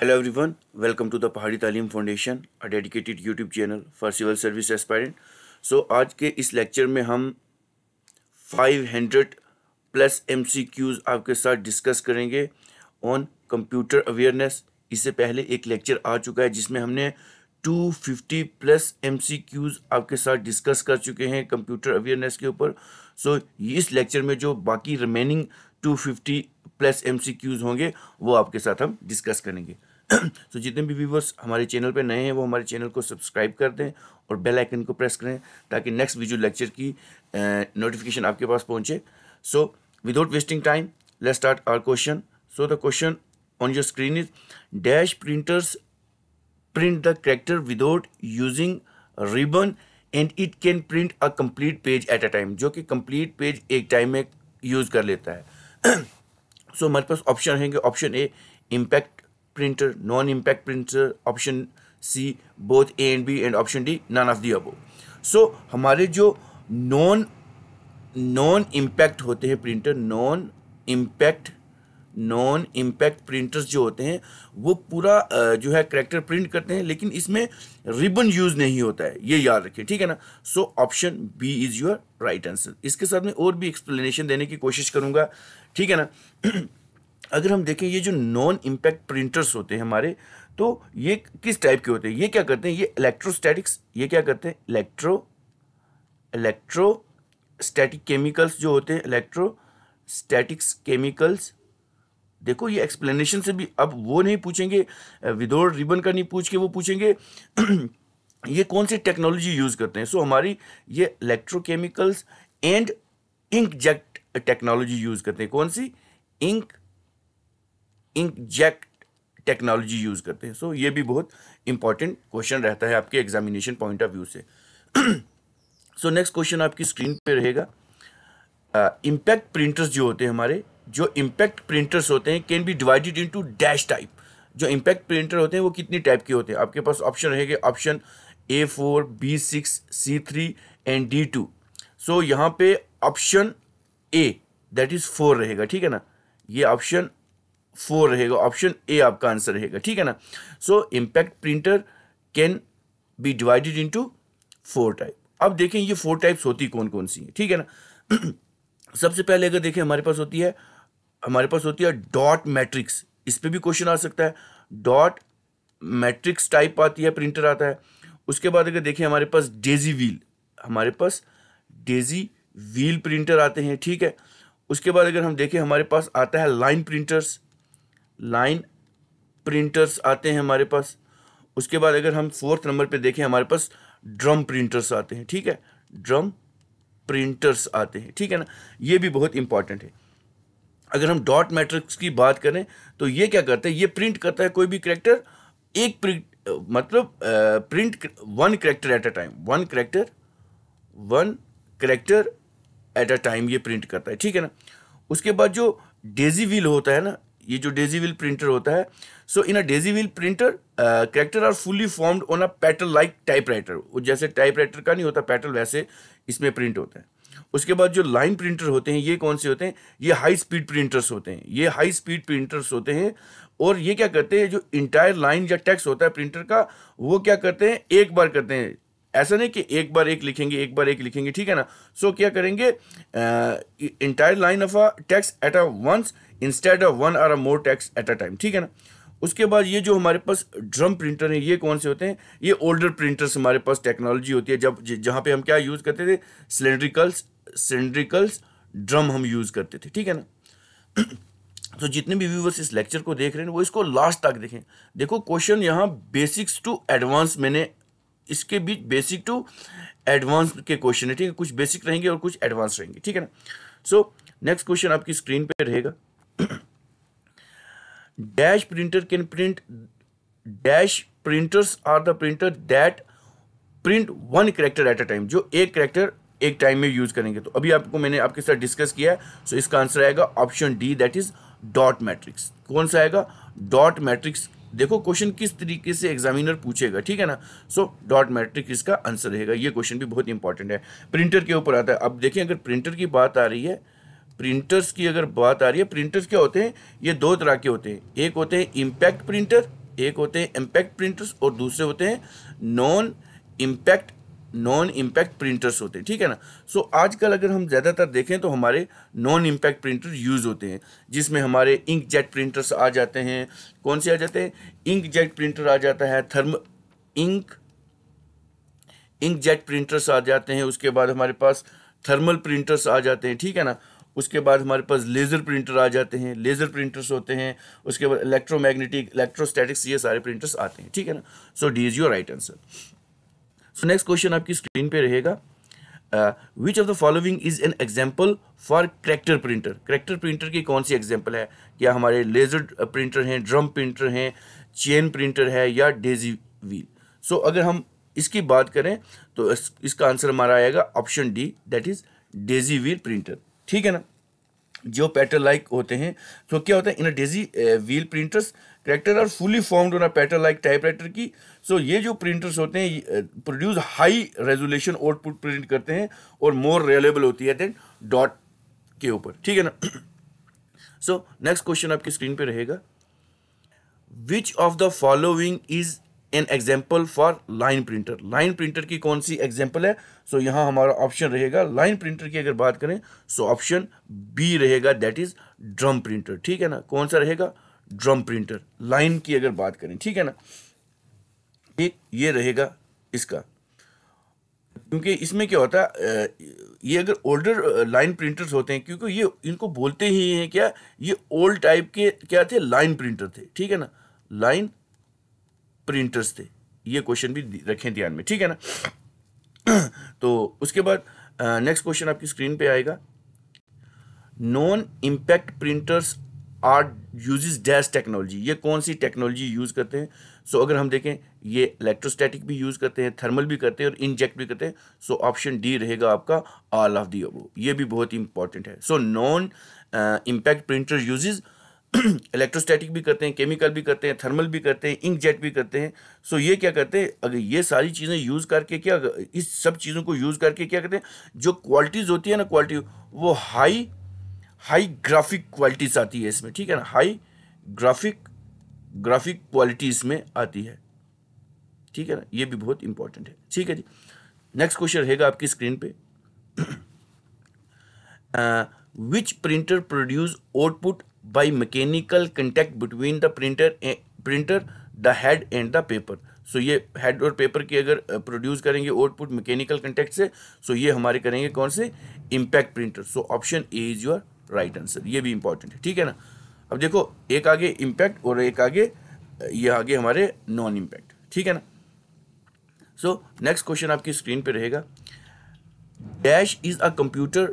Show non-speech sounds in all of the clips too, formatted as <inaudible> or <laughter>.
Hello everyone welcome to the Pahadi तालीम Foundation a dedicated YouTube channel for civil service aspirant so आज के इस lecture में हम 500 प्लस एमसीक्यूज आपके साथ डिस्कस करेंगे ऑन कंप्यूटर अवेयरनेस इससे पहले एक लेक्चर आ चुका है जिसमें हमने 250 प्लस एमसीक्यूज आपके साथ डिस्कस कर चुके हैं कंप्यूटर अवेयरनेस के ऊपर सो so, इस लेक्चर में जो बाकी रिमेनिंग 250 प्लस एम होंगे वो आपके साथ हम डिस्कस करेंगे <clears throat> तो जितने भी व्यूवर्स हमारे चैनल पर नए हैं वो हमारे चैनल को सब्सक्राइब कर दें और बेल आइकन को प्रेस करें ताकि नेक्स्ट वीडियो लेक्चर की नोटिफिकेशन आपके पास पहुंचे so without wasting time let start our question so the question on your screen is dash printers print the character without using ribbon and it can print a complete page at a time जो कि complete page एक time में use कर लेता है so <clears throat> हमारे पास option है option A impact printer, non-impact printer, option C both A and B and option D none of the above. So हमारे जो नॉन नॉन इम्पैक्ट होते हैं printer non impact non impact printers जो होते हैं वो पूरा जो है करेक्टर प्रिंट करते हैं लेकिन इसमें रिबन यूज़ नहीं होता है ये याद रखें ठीक है ना so option B is your right answer इसके साथ में और भी एक्सप्लेनेशन देने की कोशिश करूँगा ठीक है ना <clears throat> अगर हम देखें ये जो नॉन इम्पैक्ट प्रिंटर्स होते हैं हमारे तो ये किस टाइप के होते हैं ये क्या करते हैं ये इलेक्ट्रोस्टैटिक्स ये क्या करते हैं इलेक्ट्रो स्टैटिक केमिकल्स जो होते हैं इलेक्ट्रो स्टैटिक्स केमिकल्स देखो ये एक्सप्लेनेशन से भी अब वो नहीं पूछेंगे विदोर रिबन का नहीं पूछ के वो पूछेंगे <clears throat> ये कौन सी टेक्नोलॉजी यूज़ करते हैं सो so, हमारी ये electrochemicals and inkjet technology use करते हैं कौन सी इंक इंकजेट टेक्नोलॉजी यूज़ करते हैं सो so, ये भी बहुत इंपॉर्टेंट क्वेश्चन रहता है आपके एग्जामिनेशन पॉइंट ऑफ व्यू से सो नेक्स्ट क्वेश्चन आपकी स्क्रीन पे रहेगा इंपैक्ट uh, प्रिंटर्स जो होते हैं हमारे जो इंपैक्ट प्रिंटर्स होते हैं can be divided into dash type जो इंपैक्ट प्रिंटर होते हैं वो कितनी टाइप के होते हैं आपके पास ऑप्शन रहेगा option A four B six C three and D two so यहाँ पे option A that is four रहेगा ठीक है ना ये ऑप्शन फोर रहेगा ऑप्शन ए आपका आंसर रहेगा ठीक है ना so impact printer can be divided into four type अब देखें ये फोर टाइप्स होती कौन कौन सी है ठीक है ना <clears throat> सबसे पहले अगर देखें हमारे पास होती है हमारे पास होती है डॉट मैट्रिक्स इस पर भी क्वेश्चन आ सकता है डॉट मैट्रिक्स टाइप आती है प्रिंटर आता है उसके बाद अगर देखें हमारे पास डेजी व्हील हमारे पास डेजी व्हील प्रिंटर आते हैं ठीक है उसके बाद अगर हम देखें हमारे पास आता है लाइन प्रिंटर्स लाइन प्रिंटर्स आते हैं हमारे पास उसके बाद अगर हम फोर्थ नंबर पे देखें हमारे पास ड्रम प्रिंटर्स आते हैं ठीक है ड्रम प्रिंटर्स आते हैं ठीक है ना ये भी बहुत इंपॉर्टेंट है अगर हम डॉट मैट्रिक्स की बात करें तो ये क्या करते हैं ये प्रिंट करता है कोई भी करेक्टर एक प्रिंट मतलब print one character at a time one character one character at a time ये प्रिंट करता है ठीक है ना उसके बाद जो डेजी व्हील होता है ना ये जो डेजी व्हील प्रिंटर होता है so in a daisy wheel printer character are fully formed on a petal like typewriter वो जैसे टाइप राइटर का नहीं होता पैटल वैसे इसमें प्रिंट होता है उसके बाद जो लाइन प्रिंटर होते हैं ये कौन से होते हैं ये हाई स्पीड प्रिंटर्स होते हैं ये हाई स्पीड प्रिंटर्स होते हैं और ये क्या करते हैं जो इंटायर लाइन या टेक्स्ट होता है प्रिंटर का वो क्या करते हैं एक बार करते हैं ऐसा नहीं कि एक बार एक लिखेंगे एक बार एक लिखेंगे ठीक है ना सो so, क्या करेंगे entire line of a text at a once instead of one or a more text at a time ठीक है ना उसके बाद ये जो हमारे पास ड्रम प्रिंटर हैं ये कौन से होते हैं ये ओल्डर प्रिंटर्स हमारे पास टेक्नोलॉजी होती है जब जहाँ पे हम क्या यूज़ करते थे सिलेंड्रिकल्स सिलेंड्रिकल्स ड्रम हम यूज़ करते थे ठीक है ना <clears throat> तो जितने भी व्यूवर्स इस लेक्चर को देख रहे हैं वो इसको लास्ट तक देखें देखो क्वेश्चन यहाँ बेसिक्स टू एडवांस मैंने इसके बीच बेसिक टू एडवांस के क्वेश्चन है ठीक है कुछ बेसिक रहेंगे और कुछ एडवांस रहेंगे ठीक है ना सो नेक्स्ट क्वेश्चन आपकी स्क्रीन पे रहेगा dash printer can print dash printers are the printer that print one character at a time जो एक करेक्टर एक टाइम में यूज करेंगे तो अभी आपको मैंने आपके साथ डिस्कस किया है सो so इसका आंसर आएगा option D that is dot matrix कौन सा आएगा डॉट मैट्रिक्स देखो क्वेश्चन किस तरीके से एग्जामिनर पूछेगा ठीक है ना सो डॉट मैट्रिक इसका आंसर रहेगा ये क्वेश्चन भी बहुत इंपॉर्टेंट है प्रिंटर के ऊपर आता है अब देखें अगर प्रिंटर की बात आ रही है प्रिंटर्स की अगर बात आ रही है प्रिंटर्स क्या होते हैं ये दो तरह के होते हैं एक होते हैं इम्पैक्ट प्रिंटर एक होते हैं इम्पैक्ट प्रिंटर्स और दूसरे होते हैं non impact non impact printers होते हैं ठीक है ना सो so, आजकल अगर हम ज़्यादातर देखें तो हमारे नॉन इम्पैक्ट प्रिंटर यूज़ होते हैं जिसमें हमारे इंक जेट प्रिंटर्स आ जाते हैं कौन से आ जाते हैं इंक जेट प्रिंटर आ जाता है thermal ink inkjet printers आ जाते हैं उसके बाद हमारे पास थर्मल प्रिंटर्स आ जाते हैं ठीक है ना उसके बाद हमारे पास लेज़र प्रिंटर आ जाते हैं लेज़र प्रिंटर्स होते हैं उसके बाद इलेक्ट्रोमैग्नेटिक इलेक्ट्रोस्टैटिक्स ये सारे प्रिंटर्स आते हैं ठीक है ना so D is your right answer so next question आपकी स्क्रीन पे रहेगा which of the following is an example for character printer character printer की कौन सी एग्जाम्पल है क्या हमारे लेजर प्रिंटर uh, हैं ड्रम प्रिंटर हैं चेन प्रिंटर है या डेजी व्हील सो so, अगर हम इसकी बात करें तो इस, इसका आंसर हमारा आएगा option D that is daisy wheel printer ठीक है ना जो पैटर्न लाइक होते हैं तो क्या होता है in daisy wheel printers character are fully formed on a pattern like typewriter की सो so, ये जो प्रिंटर्स होते हैं produce high resolution output print करते हैं और मोर रिलेबल होती है देन डॉट के ऊपर ठीक है ना सो नेक्स्ट क्वेश्चन आपकी स्क्रीन पे रहेगा which of the following is an example for line printer line printer की कौन सी एग्जाम्पल है सो so, यहाँ हमारा ऑप्शन रहेगा लाइन प्रिंटर की अगर बात करें सो ऑप्शन बी रहेगा दैट इज ड्रम प्रिंटर ठीक है ना कौन सा रहेगा ड्रम प्रिंटर लाइन की अगर बात करें ठीक है ना एक ये रहेगा इसका क्योंकि इसमें क्या होता है ये अगर ओल्डर लाइन प्रिंटर्स होते हैं क्योंकि ये इनको बोलते ही हैं क्या ये ओल्ड टाइप के क्या थे लाइन प्रिंटर थे ठीक है ना लाइन प्रिंटर्स थे ये क्वेश्चन भी रखें ध्यान में ठीक है ना <clears throat> तो उसके बाद नेक्स्ट क्वेश्चन आपकी स्क्रीन पे आएगा non impact printers are use dash technology ये कौन सी टेक्नोलॉजी यूज़ करते हैं सो so, अगर हम देखें ये इलेक्ट्रोस्टैटिक भी यूज़ करते हैं थर्मल भी करते हैं और इंजेक्ट भी करते हैं सो ऑप्शन डी रहेगा आपका ऑल ऑफ दी अबो ये भी बहुत ही इंपॉर्टेंट है so non impact printer use electrostatic भी करते हैं केमिकल भी करते हैं थर्मल भी करते हैं इंकजेट भी करते हैं सो so ये क्या करते हैं अगर ये सारी चीज़ें यूज़ करके क्या इस सब चीज़ों को यूज़ करके क्या करते हैं जो क्वालिटीज़ होती है ना क्वालिटी वो हाई हाई ग्राफिक क्वालिटीज आती है इसमें ठीक है ना हाई ग्राफिक ग्राफिक क्वालिटीज में आती है ठीक है ना ये भी बहुत इंपॉर्टेंट है ठीक है जी नेक्स्ट क्वेश्चन रहेगा आपकी स्क्रीन पे which printer produce output by mechanical contact between the printer printer the head and the paper so ये हेड और पेपर की अगर प्रोड्यूस uh, करेंगे आउटपुट मैकेनिकल कंटेक्ट से सो so ये हमारे करेंगे कौन से impact printer so option A is your right answer ये भी इंपॉर्टेंट है ठीक है ना अब देखो एक आगे इम्पैक्ट और एक आगे ये आगे हमारे नॉन इम्पैक्ट ठीक है ना सो नेक्स्ट क्वेश्चन आपकी स्क्रीन पे रहेगा dash is a computer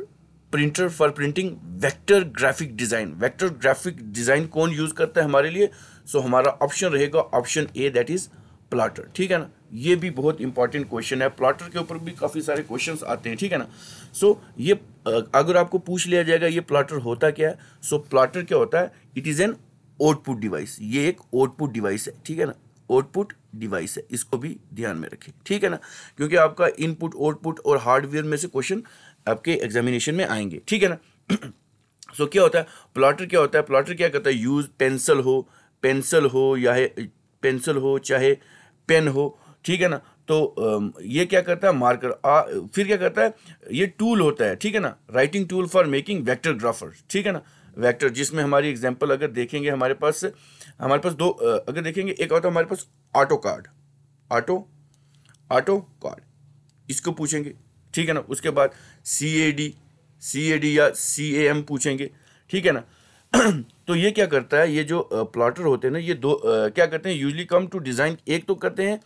printer for printing vector graphic design vector graphic design कौन यूज़ करता है हमारे लिए सो so, हमारा ऑप्शन रहेगा option A that is plotter ठीक है ना ये भी बहुत इंपॉर्टेंट क्वेश्चन है प्लाटर के ऊपर भी काफ़ी सारे क्वेश्चंस आते हैं ठीक है ना सो so, ये अगर आपको पूछ लिया जाएगा ये प्लाटर होता क्या है सो so, प्लाटर क्या होता है it is an output device ये एक आउटपुट डिवाइस है ठीक है ना आउटपुट डिवाइस है इसको भी ध्यान में रखें ठीक है ना क्योंकि आपका इनपुट आउटपुट और हार्डवेयर में से क्वेश्चन आपके एग्जामिनेशन में आएंगे ठीक है ना सो <clears throat> so, क्या होता है प्लाटर क्या होता है प्लाटर क्या कहता है यूज़ पेंसिल हो पेंसिल हो या पेंसिल हो चाहे पेन हो ठीक है ना तो ये क्या करता है मार्कर आ, फिर क्या करता है ये टूल होता है ठीक है ना writing tool for making vector graphics ठीक है ना वेक्टर जिसमें हमारी एग्जांपल अगर देखेंगे हमारे पास हमारे पास दो अगर देखेंगे एक होता तो है हमारे पास AutoCAD auto AutoCAD इसको पूछेंगे ठीक है ना उसके बाद सी A D C A D या सी ए एम पूछेंगे ठीक है ना <clears throat> तो ये क्या करता है ये जो प्लॉटर होते हैं ना ये दो क्या करते हैं यूजली कम टू डिज़ाइन एक तो करते हैं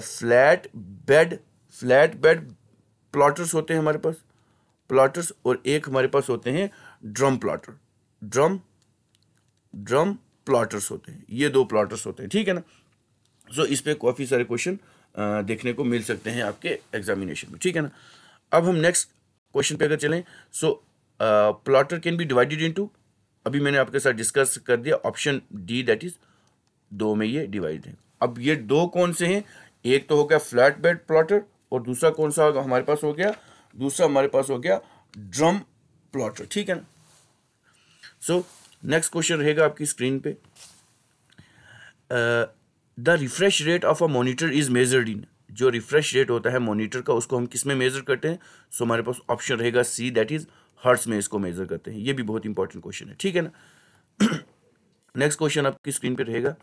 flat bed flat bed plotters होते हैं हमारे पास प्लॉटर्स और एक हमारे पास होते हैं drum plotter drum drum plotters होते हैं ये दो प्लॉटर्स होते हैं ठीक है ना सो so, इस पर काफ़ी सारे क्वेश्चन देखने को मिल सकते हैं आपके एग्जामिनेशन में ठीक है ना अब हम नेक्स्ट क्वेश्चन पे अगर चलें so plotter can be divided into अभी मैंने आपके साथ डिस्कस कर दिया ऑप्शन डी दैट इज दो में ये डिवाइड है अब ये दो कौन से हैं एक तो हो गया फ्लैट बेड प्लॉटर और दूसरा कौन सा होगा हमारे पास हो गया दूसरा हमारे पास हो गया ड्रम प्लॉटर ठीक है ना सो नेक्स्ट क्वेश्चन रहेगा आपकी स्क्रीन पे the refresh rate of a monitor is measured in जो रिफ्रेश रेट होता है मॉनिटर का उसको हम किस में मेज़र करते हैं सो so, हमारे पास ऑप्शन रहेगा सी दैट इज़ हर्ट्स में इसको मेजर करते हैं ये भी बहुत इंपॉर्टेंट क्वेश्चन है ठीक है ना नेक्स्ट <clears throat> क्वेश्चन आपकी स्क्रीन पे रहेगा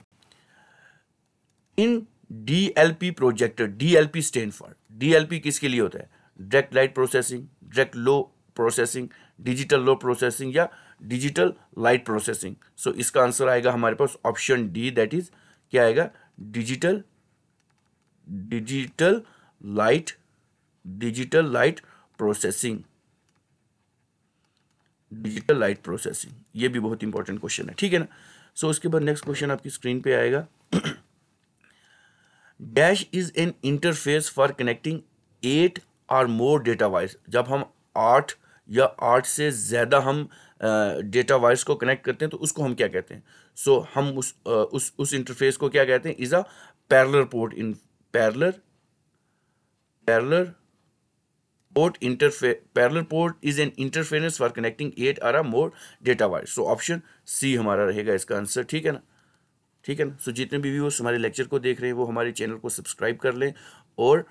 in DLP projector DLP stand for DLP किसके लिए होता है direct light processing direct low processing digital low processing या डिजिटल लाइट प्रोसेसिंग सो इसका आंसर आएगा हमारे पास ऑप्शन डी दैट इज क्या आएगा digital digital light digital light processing digital light processing ये भी बहुत इंपॉर्टेंट क्वेश्चन है ठीक है ना सो so, उसके बाद नेक्स्ट क्वेश्चन आपकी स्क्रीन पे आएगा dash is an interface for connecting eight or more data wires जब हम आठ या आठ से ज़्यादा हम डेटा वायर्स को कनेक्ट करते हैं तो उसको हम क्या कहते हैं सो so, हम उस उस उस इंटरफेस को क्या कहते हैं is a parallel port in parallel parallel port interface parallel port is an interference for connecting eight or more data wires so option C हमारा रहेगा इसका आंसर ठीक है ना ठीक है ना सो so, जितने भी व्यूअर्स हमारे लेक्चर को देख रहे हैं वो हमारे चैनल को सब्सक्राइब कर लें और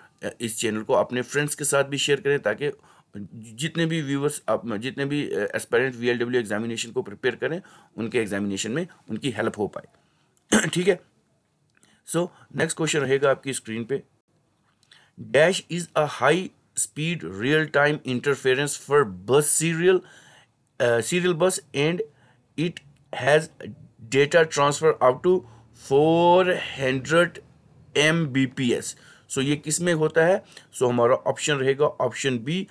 इस चैनल को अपने फ्रेंड्स के साथ भी शेयर करें ताकि जितने भी व्यूअर्स आप जितने भी एस्पेरेंट वी एग्जामिनेशन को प्रिपेयर करें उनके एग्जामिनेशन में उनकी हेल्प हो पाए <clears throat> ठीक है सो नेक्स्ट क्वेश्चन रहेगा आपकी स्क्रीन पे dash is a high speed real time interference for bus serial serial bus and it has data transfer up to four hundred M B P S so ये किस में होता है so so, हमारा option रहेगा option B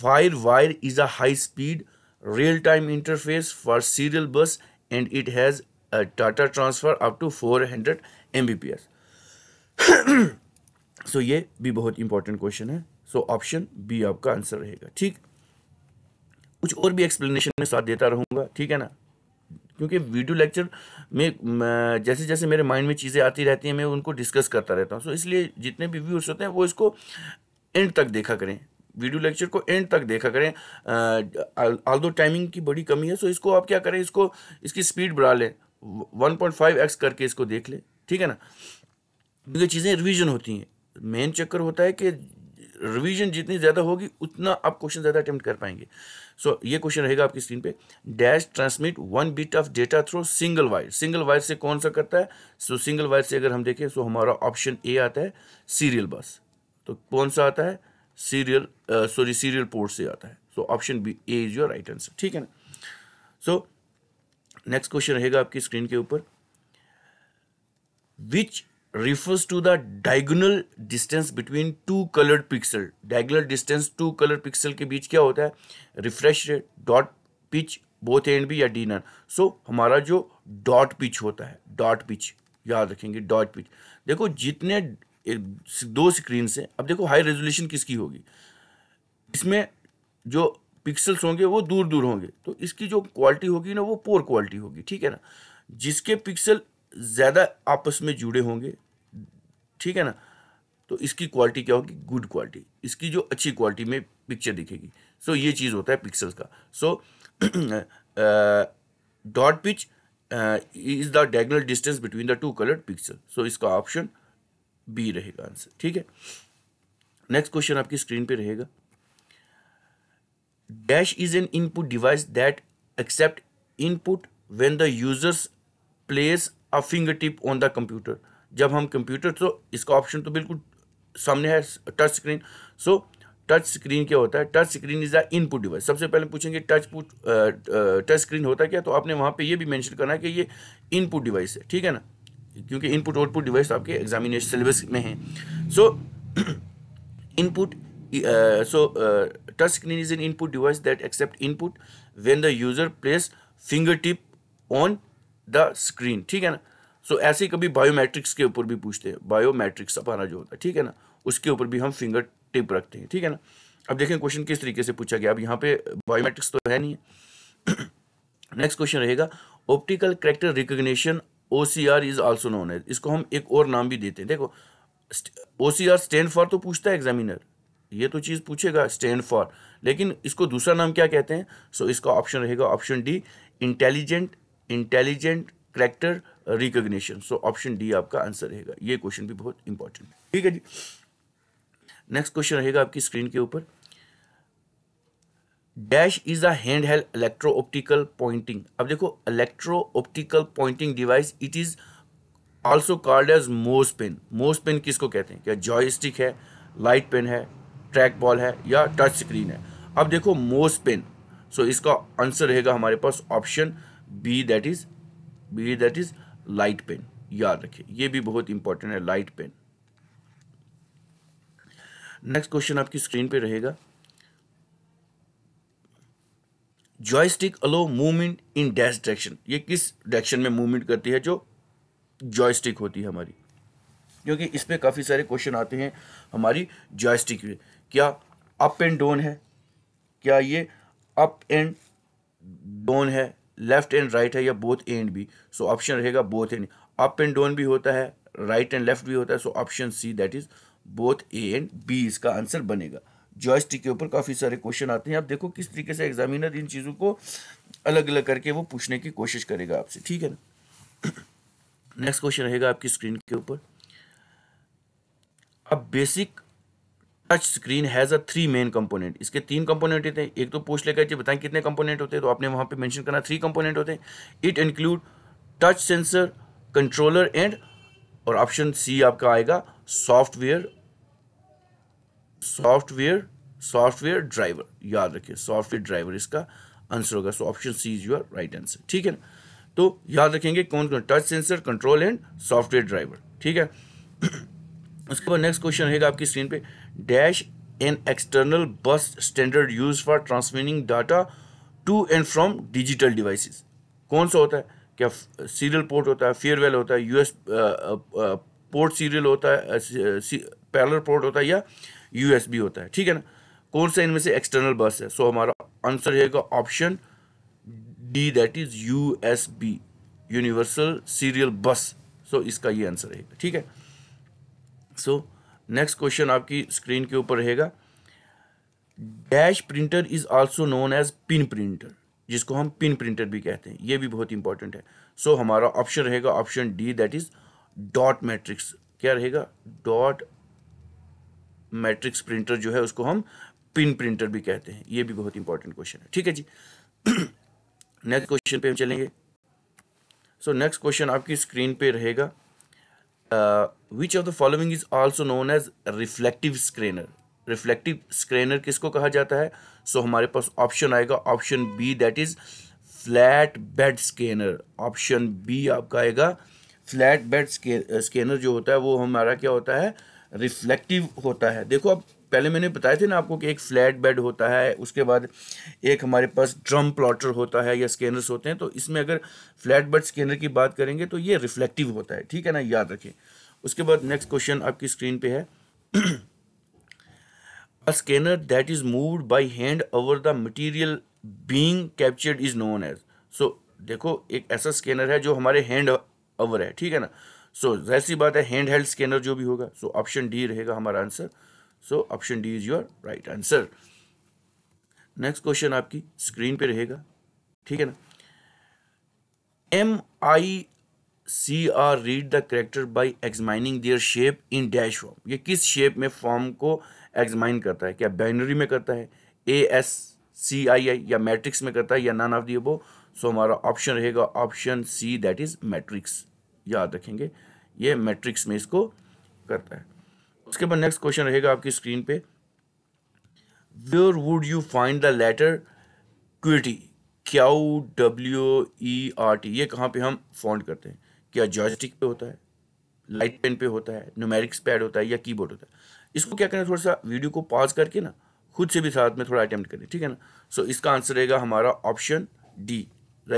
FireWire is a high speed real time interface for serial bus and it has data transfer up to four hundred M B P S so ये भी बहुत important question है so option B आपका answer रहेगा ठीक कुछ और भी एक्सप्लेनेशन में साथ देता रहूंगा ठीक है ना क्योंकि वीडियो लेक्चर में जैसे जैसे मेरे माइंड में चीज़ें आती रहती हैं मैं उनको डिस्कस करता रहता हूँ सो इसलिए जितने भी व्यूअर्स होते हैं वो इसको एंड तक देखा करें वीडियो लेक्चर को एंड तक देखा करें आल दो टाइमिंग की बड़ी कमी है सो इसको आप क्या करें इसको इसकी स्पीड बढ़ा लें एक्स करके इसको देख लें ठीक है ना क्योंकि चीज़ें रिविजन होती हैं मेन चक्कर होता है कि रिवीजन जितनी ज़्यादा होगी उतना आप क्वेश्चन ज़्यादा अटेम्प्ट कर पाएंगे सो so, ये क्वेश्चन रहेगा आपकी स्क्रीन पे dash transmit one bit of data through single wire single wire से कौन सा करता है सो सिंगल वायर से अगर हम देखें सो so हमारा ऑप्शन ए आता है सीरियल बस तो कौन सा आता है सीरियल सॉरी सीरियल पोर्ट से आता है so option B A is your right answer ठीक है ना सो नेक्स्ट क्वेश्चन रहेगा आपकी स्क्रीन के ऊपर which refers to the diagonal distance between two coloured pixel diagonal distance two colored pixel के बीच क्या होता है refresh rate dot pitch both and भी या डी नन सो हमारा जो डॉट पिच होता है डॉट पिच याद रखेंगे डॉट पिच देखो जितने दो स्क्रीन से अब देखो हाई रेजोल्यूशन किसकी होगी इसमें जो पिक्सल्स होंगे वो दूर दूर होंगे तो इसकी जो क्वालिटी होगी ना वो पोअर क्वालिटी होगी ठीक है ना जिसके पिक्सल ज़्यादा आपस में जुड़े होंगे ठीक है ना तो इसकी क्वालिटी क्या होगी गुड क्वालिटी इसकी जो अच्छी क्वालिटी में पिक्चर दिखेगी सो so, ये चीज़ होता है पिक्सल्स का so dot pitch is the diagonal distance between the two coloured pixel so इसका ऑप्शन बी रहेगा आंसर ठीक है नेक्स्ट क्वेश्चन आपकी स्क्रीन पे रहेगा dash is an input device that accept input when the users place a finger tip on the computer जब हम computer तो इसका ऑप्शन तो बिल्कुल सामने है touch screen so touch screen क्या होता है touch screen is the input device सबसे पहले पूछेंगे टच टच स्क्रीन होता क्या तो आपने वहाँ पे ये भी मेंशन करना है कि ये इनपुट डिवाइस है ठीक है ना क्योंकि इनपुट आउटपुट डिवाइस आपके एग्जामिनेशन सिलेबस में है so input so touch screen is an input device that accept input when the user place finger tip on the screen ठीक है ना सो so, ऐसे ही कभी बायोमेट्रिक्स के ऊपर भी पूछते हैं बायोमेट्रिक्स हमारा जो होता है ठीक है ना उसके ऊपर भी हम फिंगर टिप रखते हैं ठीक है ना अब देखें क्वेश्चन किस तरीके से पूछा गया अब यहाँ पे बायोमेट्रिक्स तो है नहीं है नेक्स्ट <clears throat> क्वेश्चन रहेगा optical character recognition O C R is also known है इसको हम एक और नाम भी देते हैं देखो O C R stand for तो पूछता है एग्जामिनर ये तो चीज़ पूछेगा स्टैंड फॉर लेकिन इसको दूसरा नाम क्या कहते हैं सो so, इसका ऑप्शन रहेगा option D intelligent intelligent character recognition so option D आपका आंसर रहेगा ये क्वेश्चन भी बहुत इंपॉर्टेंट है ठीक है जी नेक्स्ट क्वेश्चन रहेगा आपकी स्क्रीन के ऊपर dash is a hand held electro optical pointing अब देखो electro optical pointing device it is also called as mouse pen mouse pen किसको कहते हैं क्या जॉय स्टिक है लाइट पेन है ट्रैक बॉल है या टच स्क्रीन है अब देखो मोस पेन सो इसका आंसर रहेगा हमारे पास option B that is B that is light pen याद रखिए ये भी बहुत इंपॉर्टेंट है लाइट पेन नेक्स्ट क्वेश्चन आपकी स्क्रीन पे रहेगा joystick allow movement in dash direction ये किस डायरेक्शन में मूवमेंट करती है जो जॉयस्टिक होती है हमारी क्योंकि इस पर काफ़ी सारे क्वेश्चन आते हैं हमारी जॉयस्टिक में क्या अप एंड डाउन है क्या ये अप एंड डाउन है लेफ्ट एंड राइट है या बोथ एंड भी सो ऑप्शन रहेगा both and up and down भी होता है राइट एंड लेफ्ट भी होता है so option C that is both A and B इसका आंसर बनेगा जॉयस्टिक के ऊपर काफ़ी सारे क्वेश्चन आते हैं आप देखो किस तरीके से एग्जामिनर इन चीज़ों को अलग अलग करके वो पूछने की कोशिश करेगा आपसे ठीक है ना नेक्स्ट <coughs> क्वेश्चन रहेगा आपकी स्क्रीन के ऊपर अब basic touch screen has a three main component इसके तीन कंपोनेंट होते हैं एक तो पूछ लेकर जी बताएं कितने कंपोनेंट होते हैं तो आपने वहाँ पे मेंशन करना थ्री कंपोनेंट होते हैं it include touch sensor controller and और ऑप्शन सी आपका आएगा सॉफ्टवेयर सॉफ्टवेयर सॉफ्टवेयर ड्राइवर याद रखिए सॉफ्टवेयर ड्राइवर इसका आंसर होगा so option C is your right answer ठीक है तो याद रखेंगे कौन कौन touch sensor control and software driver ठीक है <clears throat> उसके बाद नेक्स्ट क्वेश्चन रहेगा आपकी स्क्रीन पर dash an external bus standard used for transmitting data to and from digital devices कौन सा होता है क्या सीरियल पोर्ट होता है फेयरवेल होता है यूएस पोर्ट सीरियल होता है पैलर uh, पोर्ट uh, होता है या यूएसबी होता है ठीक है ना कौन सा इनमें से एक्सटर्नल बस है सो so, हमारा आंसर रहेगा option D that is USB universal serial bus so इसका ये आंसर रहेगा ठीक है सो so, नेक्स्ट क्वेश्चन आपकी स्क्रीन के ऊपर रहेगा dash printer is also known as pin printer जिसको हम पिन प्रिंटर भी कहते हैं ये भी बहुत इंपॉर्टेंट है सो so, हमारा ऑप्शन रहेगा option D that is dot matrix क्या रहेगा डॉट मैट्रिक्स प्रिंटर जो है उसको हम पिन प्रिंटर भी कहते हैं ये भी बहुत इंपॉर्टेंट क्वेश्चन है ठीक है जी नेक्स्ट <clears throat> क्वेश्चन पे हम चलेंगे सो नेक्स्ट क्वेश्चन आपकी स्क्रीन पे रहेगा uh, which of the following is also known as reflective screener? reflective strainer किसको कहा जाता है सो so, हमारे पास ऑप्शन आएगा option B that is flat bed scanner option B आपका आएगा फ्लैट बेड स्कैनर जो होता है वो हमारा क्या होता है रिफ्लेक्टिव होता है देखो अब पहले मैंने बताए थे ना आपको कि एक फ्लैट बेड होता है उसके बाद एक हमारे पास ड्रम प्लॉटर होता है या स्कैनर्स होते हैं तो इसमें अगर फ्लैट बेड स्कैनर की बात करेंगे तो ये रिफ्लेक्टिव होता है ठीक है ना याद रखें उसके बाद नेक्स्ट क्वेश्चन आपकी स्क्रीन पर है a scanner that is moved by hand over the material being captured is known as so देखो एक ऐसा स्कैनर है जो हमारे हैंड ओवर है ठीक है ना सो so, जैसी बात है हैंड हेल्ड स्कैनर जो भी होगा सो ऑप्शन डी रहेगा हमारा आंसर so option D is your right answer next question आपकी स्क्रीन पे रहेगा ठीक है ना M I C R read the character by examining their shape in dash form ये किस शेप में फॉर्म को एग्जमाइन करता है क्या बाइनरी में करता है ए एस सी आई आई या मैट्रिक्स में करता है या नन ऑफ दी वो सो हमारा ऑप्शन रहेगा option C that is matrix याद रखेंगे ये मैट्रिक्स में इसको करता है उसके बाद नेक्स्ट क्वेश्चन रहेगा आपकी स्क्रीन पे where would you find the letter क्विटी क्या डब्ल्यू ई आर टी ये कहाँ पे हम फॉन्ड करते हैं क्या जॉयस्टिक पे होता है लाइट पेन पे होता है न्यूमेरिक्स पैड होता है या कीबोर्ड होता है इसको क्या करें थोड़ा सा वीडियो को पॉज करके ना खुद से भी साथ में थोड़ा अटैम्प्ट करें ठीक है ना सो so, इसका आंसर रहेगा हमारा ऑप्शन डी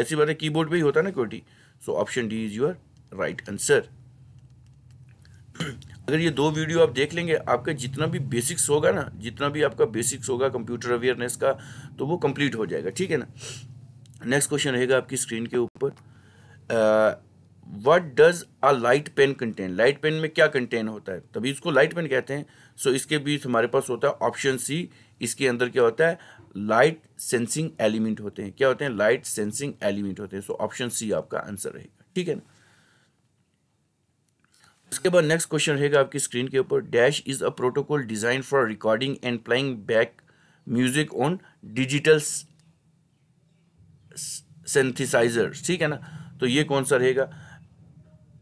ऐसी बात है कीबोर्ड पे ही होता है ना क्योटी so option D is your right answer अगर ये दो वीडियो आप देख लेंगे आपका जितना भी बेसिक्स होगा ना जितना भी आपका बेसिक्स होगा कंप्यूटर अवेयरनेस का तो वो कंप्लीट हो जाएगा ठीक है ना नेक्स्ट क्वेश्चन रहेगा आपकी स्क्रीन के ऊपर what does a light pen contain light pen में क्या कंटेन होता है तभी इसको लाइट पेन कहते हैं सो so, इसके बीच हमारे पास होता है ऑप्शन सी इसके अंदर क्या होता है लाइट सेंसिंग एलिमेंट होते हैं क्या होते हैं लाइट सेंसिंग एलिमेंट होते हैं सो ऑप्शन सी आपका आंसर रहेगा ठीक है ना उसके बाद नेक्स्ट क्वेश्चन रहेगा आपकी स्क्रीन के ऊपर dash is a protocol design for recording and playing back music on digital synthesizer ठीक है ना तो ये कौन सा रहेगा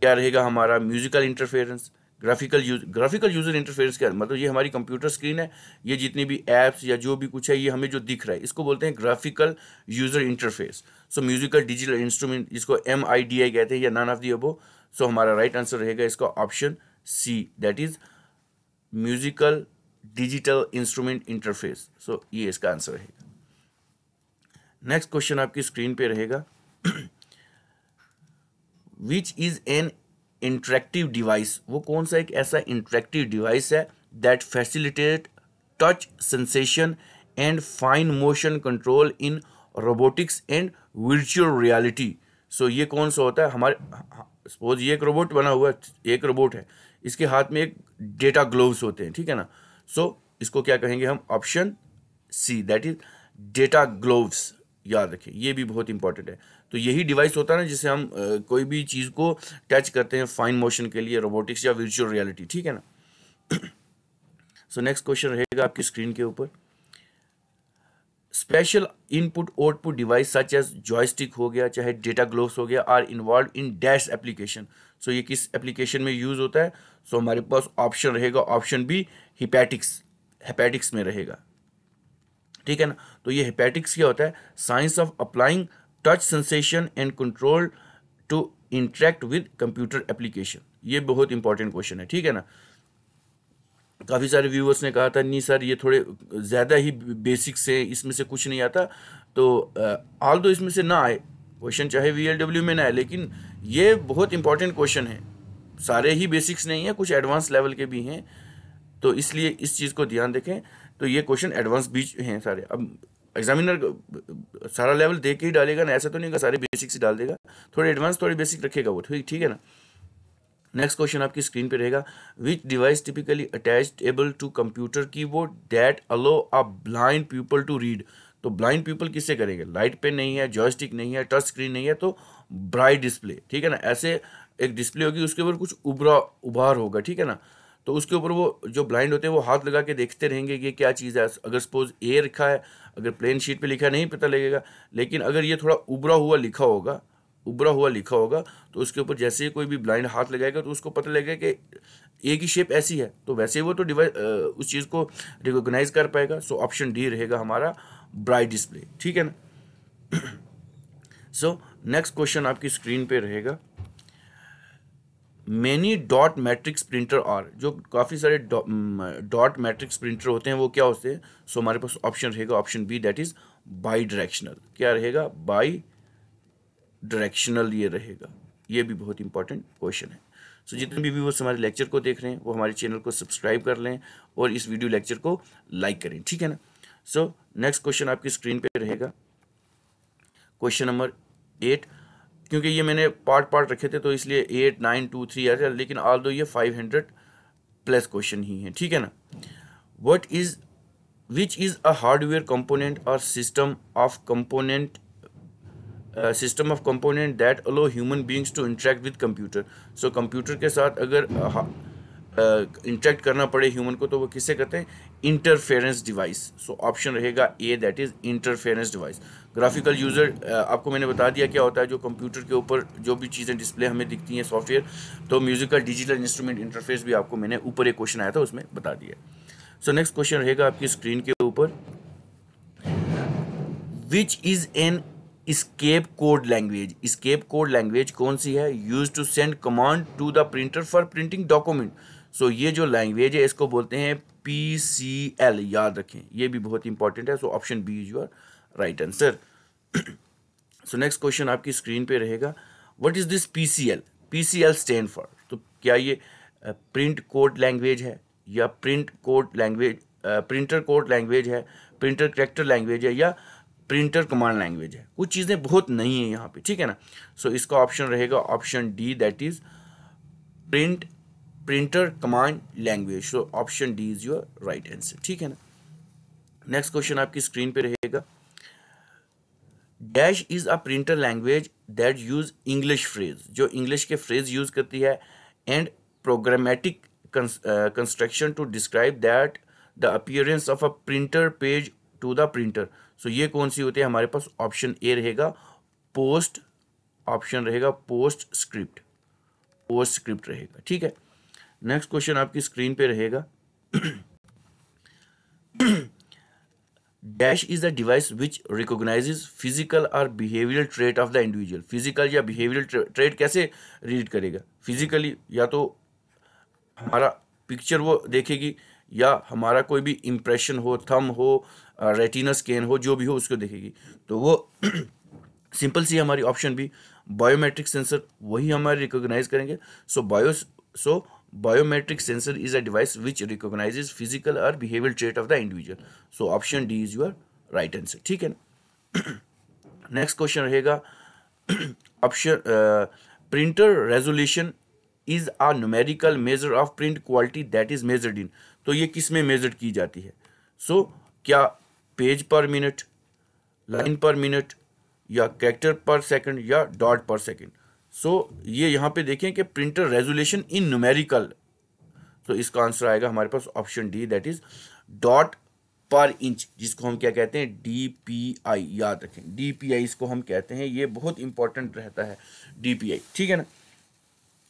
क्या रहेगा हमारा musical interference graphical use graphical user interference क्या मतलब ये हमारी कंप्यूटर स्क्रीन है ये जितनी भी एप्स या जो भी कुछ है ये हमें जो दिख रहा है इसको बोलते हैं graphical user interface so musical digital instrument जिसको एम आई आई डी कहते हैं या नन ऑफ दी अबो सो हमारा राइट आंसर रहेगा इसका option C that is musical digital instrument interface so ये इसका आंसर रहेगा नेक्स्ट क्वेश्चन आपकी स्क्रीन पे रहेगा which is an interactive device वो कौन सा एक ऐसा इंटरेक्टिव डिवाइस है that facilitate touch sensation and fine motion control in robotics and virtual reality so ये कौन सा होता है हमारे सपोज ये एक रोबोट बना हुआ है एक रोबोट है इसके हाथ में एक डेटा ग्लोव्स होते हैं ठीक है ना सो so, इसको क्या कहेंगे हम option C that is data gloves याद रखें ये भी बहुत इंपॉर्टेंट है तो यही डिवाइस होता है ना जिसे हम आ, कोई भी चीज़ को टच करते हैं फाइन मोशन के लिए रोबोटिक्स या वर्चुअल रियलिटी ठीक है ना सो नेक्स्ट क्वेश्चन रहेगा आपकी स्क्रीन के ऊपर special input output device such as joystick हो गया चाहे डेटा ग्लोव्स हो गया are involve in dash application सो ये किस एप्लीकेशन में यूज़ होता है सो so, हमारे पास ऑप्शन रहेगा ऑप्शन बी हिपैटिक्स हेपैटिक्स में रहेगा ठीक है ना तो ये हिपैटिक्स क्या होता है science of applying touch sensation and control to interact with computer application ये बहुत इंपॉर्टेंट क्वेश्चन है ठीक है ना काफ़ी सारे व्यूअर्स ने कहा था नहीं सर ये थोड़े ज़्यादा ही बेसिक्स हैं इसमें से कुछ नहीं आता तो आल दो इसमें से ना आए क्वेश्चन चाहे वी में ना आए लेकिन ये बहुत इंपॉर्टेंट क्वेश्चन है सारे ही बेसिक्स नहीं है कुछ एडवांस लेवल के भी हैं तो इसलिए इस चीज़ को ध्यान देखें तो ये क्वेश्चन एडवांस बीच हैं सारे अब एग्जामिनर सारा लेवल देख के ही डालेगा ना ऐसा तो नहीं होगा सारे बेसिक्स ही डाल देगा थोड़े एडवांस थोड़े बेसिक रखेगा वो ठीक ठीक है ना नेक्स्ट क्वेश्चन आपकी स्क्रीन पे रहेगा which device typically attachable to computer की वो that allow a blind people to read तो ब्लाइंड पीपल किससे करेंगे लाइट पेन नहीं है जॉयस्टिक नहीं है टच स्क्रीन नहीं है तो ब्राइट डिस्प्ले ठीक है ना ऐसे एक डिस्प्ले होगी उसके ऊपर कुछ उभरा उभार होगा ठीक है ना तो उसके ऊपर वो जो ब्लाइंड होते हैं वो हाथ लगा के देखते रहेंगे ये क्या चीज़ है अगर सपोज ए रखा है अगर प्लेन शीट पे लिखा नहीं पता लगेगा लेकिन अगर ये थोड़ा उभरा हुआ लिखा होगा उभरा हुआ लिखा होगा तो उसके ऊपर जैसे ही कोई भी ब्लाइंड हाथ लगाएगा तो उसको पता लगेगा कि एक ही शेप ऐसी है तो वैसे ही वो तो डिवाइस उस चीज़ को रिकोगनाइज कर पाएगा सो ऑप्शन डी रहेगा हमारा ब्राइट डिस्प्ले ठीक है ना सो नेक्स्ट क्वेश्चन आपकी स्क्रीन पे रहेगा many dot matrix printer are जो काफ़ी सारे डॉट मैट्रिक्स प्रिंटर होते हैं वो क्या होते हैं सो so, हमारे पास ऑप्शन रहेगा option B that is bidirectional क्या रहेगा बाई डायरेक्शनल ये रहेगा ये भी बहुत इंपॉर्टेंट क्वेश्चन है सो so, जितने भी व्यूवर्स हमारे लेक्चर को देख रहे हैं वो हमारे चैनल को सब्सक्राइब कर लें और इस वीडियो लेक्चर को लाइक करें ठीक है ना सो नेक्स्ट क्वेश्चन आपकी स्क्रीन पे रहेगा क्वेश्चन नंबर एट क्योंकि ये मैंने पार्ट पार्ट रखे थे तो इसलिए एट नाइन टू थ्री आ रहा लेकिन आल दो ये फाइव हंड्रेड प्लस क्वेश्चन ही है ठीक है ना what is which is a hardware component और system of component system of component that allow human beings to interact with computer so computer के साथ अगर इंट्रैक्ट uh, uh करना पड़े ह्यूमन को तो वो किसे कहते हैं इंटरफेरेंस डिवाइस सो ऑप्शन रहेगा A that is interference device graphical user आपको मैंने बता दिया क्या होता है जो कंप्यूटर के ऊपर जो भी चीज़ें डिस्प्ले हमें दिखती हैं सॉफ्टवेयर तो म्यूजिकल डिजिटल इंस्ट्रूमेंट इंटरफेस भी आपको मैंने ऊपर एक क्वेश्चन आया था उसमें बता दिया सो नेक्स्ट क्वेश्चन रहेगा आपकी स्क्रीन के ऊपर which is an escape code language escape code language कौन सी है use to send command to the printer for printing document so ये जो लैंग्वेज है इसको बोलते हैं पी सी एल याद रखें ये भी बहुत इंपॉर्टेंट है so option B is your right answer so next question आपकी स्क्रीन पे रहेगा what is this P C L P C L stand for तो क्या ये प्रिंट कोड लैंग्वेज है या print code language printer code language है printer character language है या प्रिंटर कमांड लैंग्वेज है कुछ चीज़ें बहुत नहीं है यहाँ पे ठीक है ना सो so, इसका ऑप्शन रहेगा option D that is print printer command language so option D is your right answer ठीक है ना नेक्स्ट क्वेश्चन आपकी स्क्रीन पे रहेगा dash is a printer language that use English phrase जो इंग्लिश के फ्रेज यूज करती है and programmatic construction to describe that the appearance of a printer page to the printer so ये कौन सी होती है हमारे पास ऑप्शन ए रहेगा पोस्ट ऑप्शन रहेगा पोस्ट स्क्रिप्ट पोस्ट स्क्रिप्ट रहेगा ठीक है नेक्स्ट क्वेश्चन आपकी स्क्रीन पे रहेगा dash is the device which recognises physical और behavioural trait of the individual physical या बिहेवियरल ट्रेट कैसे रीड करेगा फिजिकली या तो हमारा पिक्चर वो देखेगी या हमारा कोई भी इम्प्रेशन हो थम हो रेटिना स्कैन हो जो भी हो उसको देखेगी तो वो सिंपल <clears throat> सी हमारी ऑप्शन भी बायोमेट्रिक सेंसर वही हमारे रिकॉग्नाइज करेंगे so bio so biometric sensor is a device which recognizes physical और behaviour trait of the individual so option D is your right answer ठीक है नेक्स्ट क्वेश्चन <clears throat> रहेगा option printer resolution is a numerical measure of print quality that is measured in तो ये किस में measured की जाती है सो so, क्या page per minute line per minute या कैरेक्टर पर सेकंड या डॉट पर सेकंड सो ये यहाँ पे देखें कि प्रिंटर रेजोल्यूशन इन न्यूमेरिकल तो इसका आंसर आएगा हमारे पास option D that is dot per inch जिसको हम क्या कहते हैं डी पी आई याद रखें डी पी आई इसको हम कहते हैं ये बहुत इंपॉर्टेंट रहता है डी पी आई ठीक है ना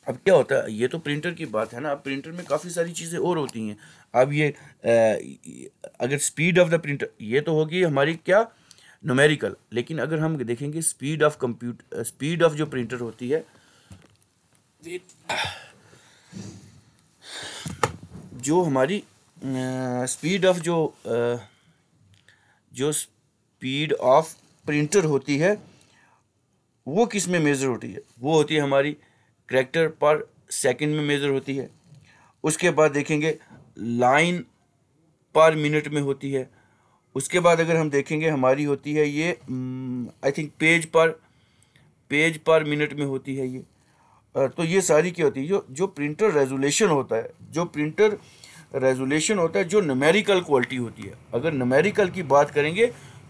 अब क्या होता है ये तो प्रिंटर की बात है ना अब प्रिंटर में काफ़ी सारी चीज़ें और होती हैं अब ये अगर स्पीड ऑफ द प्रिंटर ये तो होगी हमारी क्या नोमेरिकल लेकिन अगर हम देखेंगे speed of computer speed of जो प्रिंटर होती है जो हमारी स्पीड ऑफ जो जो स्पीड ऑफ प्रिंटर होती है वो किस में मेज़र होती है वो होती है हमारी करेक्टर पर सेकंड में मेज़र होती है उसके बाद देखेंगे लाइन पर मिनट में होती है उसके बाद अगर हम देखेंगे हमारी होती है ये I think page per page per minute में होती है ये तो ये सारी क्या होती है जो जो प्रिंटर रेजोलेशन होता है जो प्रिंटर रेजोलेशन होता है जो नमेरिकल क्वालिटी होती है अगर नमेरिकल की बात करेंगे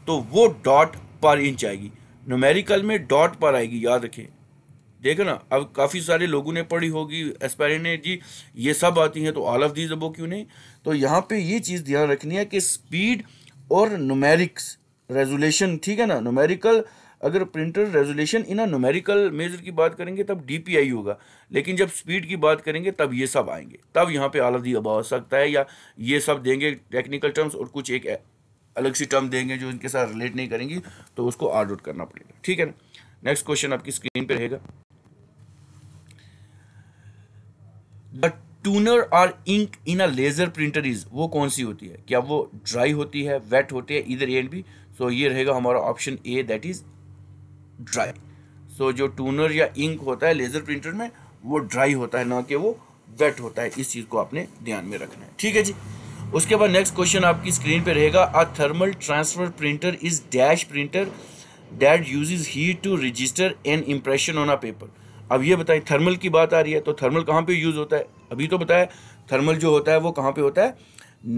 तो वो डॉट पर इंच आएगी नमेरिकल में डॉट पर आएगी याद रखें देखो ना अब काफ़ी सारे लोगों ने पढ़ी होगी एस्पायरिन ने जी ये सब आती हैं तो ऑल ऑफ दीज अबो क्यों नहीं तो यहाँ पे ये चीज़ ध्यान रखनी है कि स्पीड और नुमेरिक्स रेजोलेशन ठीक है ना नुमेरिकल अगर printer resolution in numerical measure की बात करेंगे तब डीपीआई होगा लेकिन जब स्पीड की बात करेंगे तब ये सब आएंगे तब यहाँ पर ऑल ऑफ दी अबा हो सकता है या ये सब देंगे टेक्निकल टर्म्स और कुछ एक अलग सी टर्म देंगे जो इनके साथ रिलेट नहीं करेंगी तो उसको आर्ट आउट करना पड़ेगा ठीक है ना नेक्स्ट क्वेश्चन आपकी स्क्रीन पर रहेगा द टूनर और ink in a laser printer is वो कौन सी होती है क्या वो ड्राई होती है वेट होती है इधर एंड भी सो ये रहेगा हमारा option A that is dry so जो टूनर या इंक होता है लेजर प्रिंटर में वो ड्राई होता है ना कि वो वेट होता है इस चीज़ को आपने ध्यान में रखना है ठीक है जी उसके बाद नेक्स्ट क्वेश्चन आपकी स्क्रीन पे रहेगा a thermal transfer printer is dash printer that use heat to register an impression on a paper अब ये बताइए थर्मल की बात आ रही है तो थर्मल कहाँ पे यूज़ होता है अभी तो बताया थर्मल जो होता है वो कहाँ पे होता है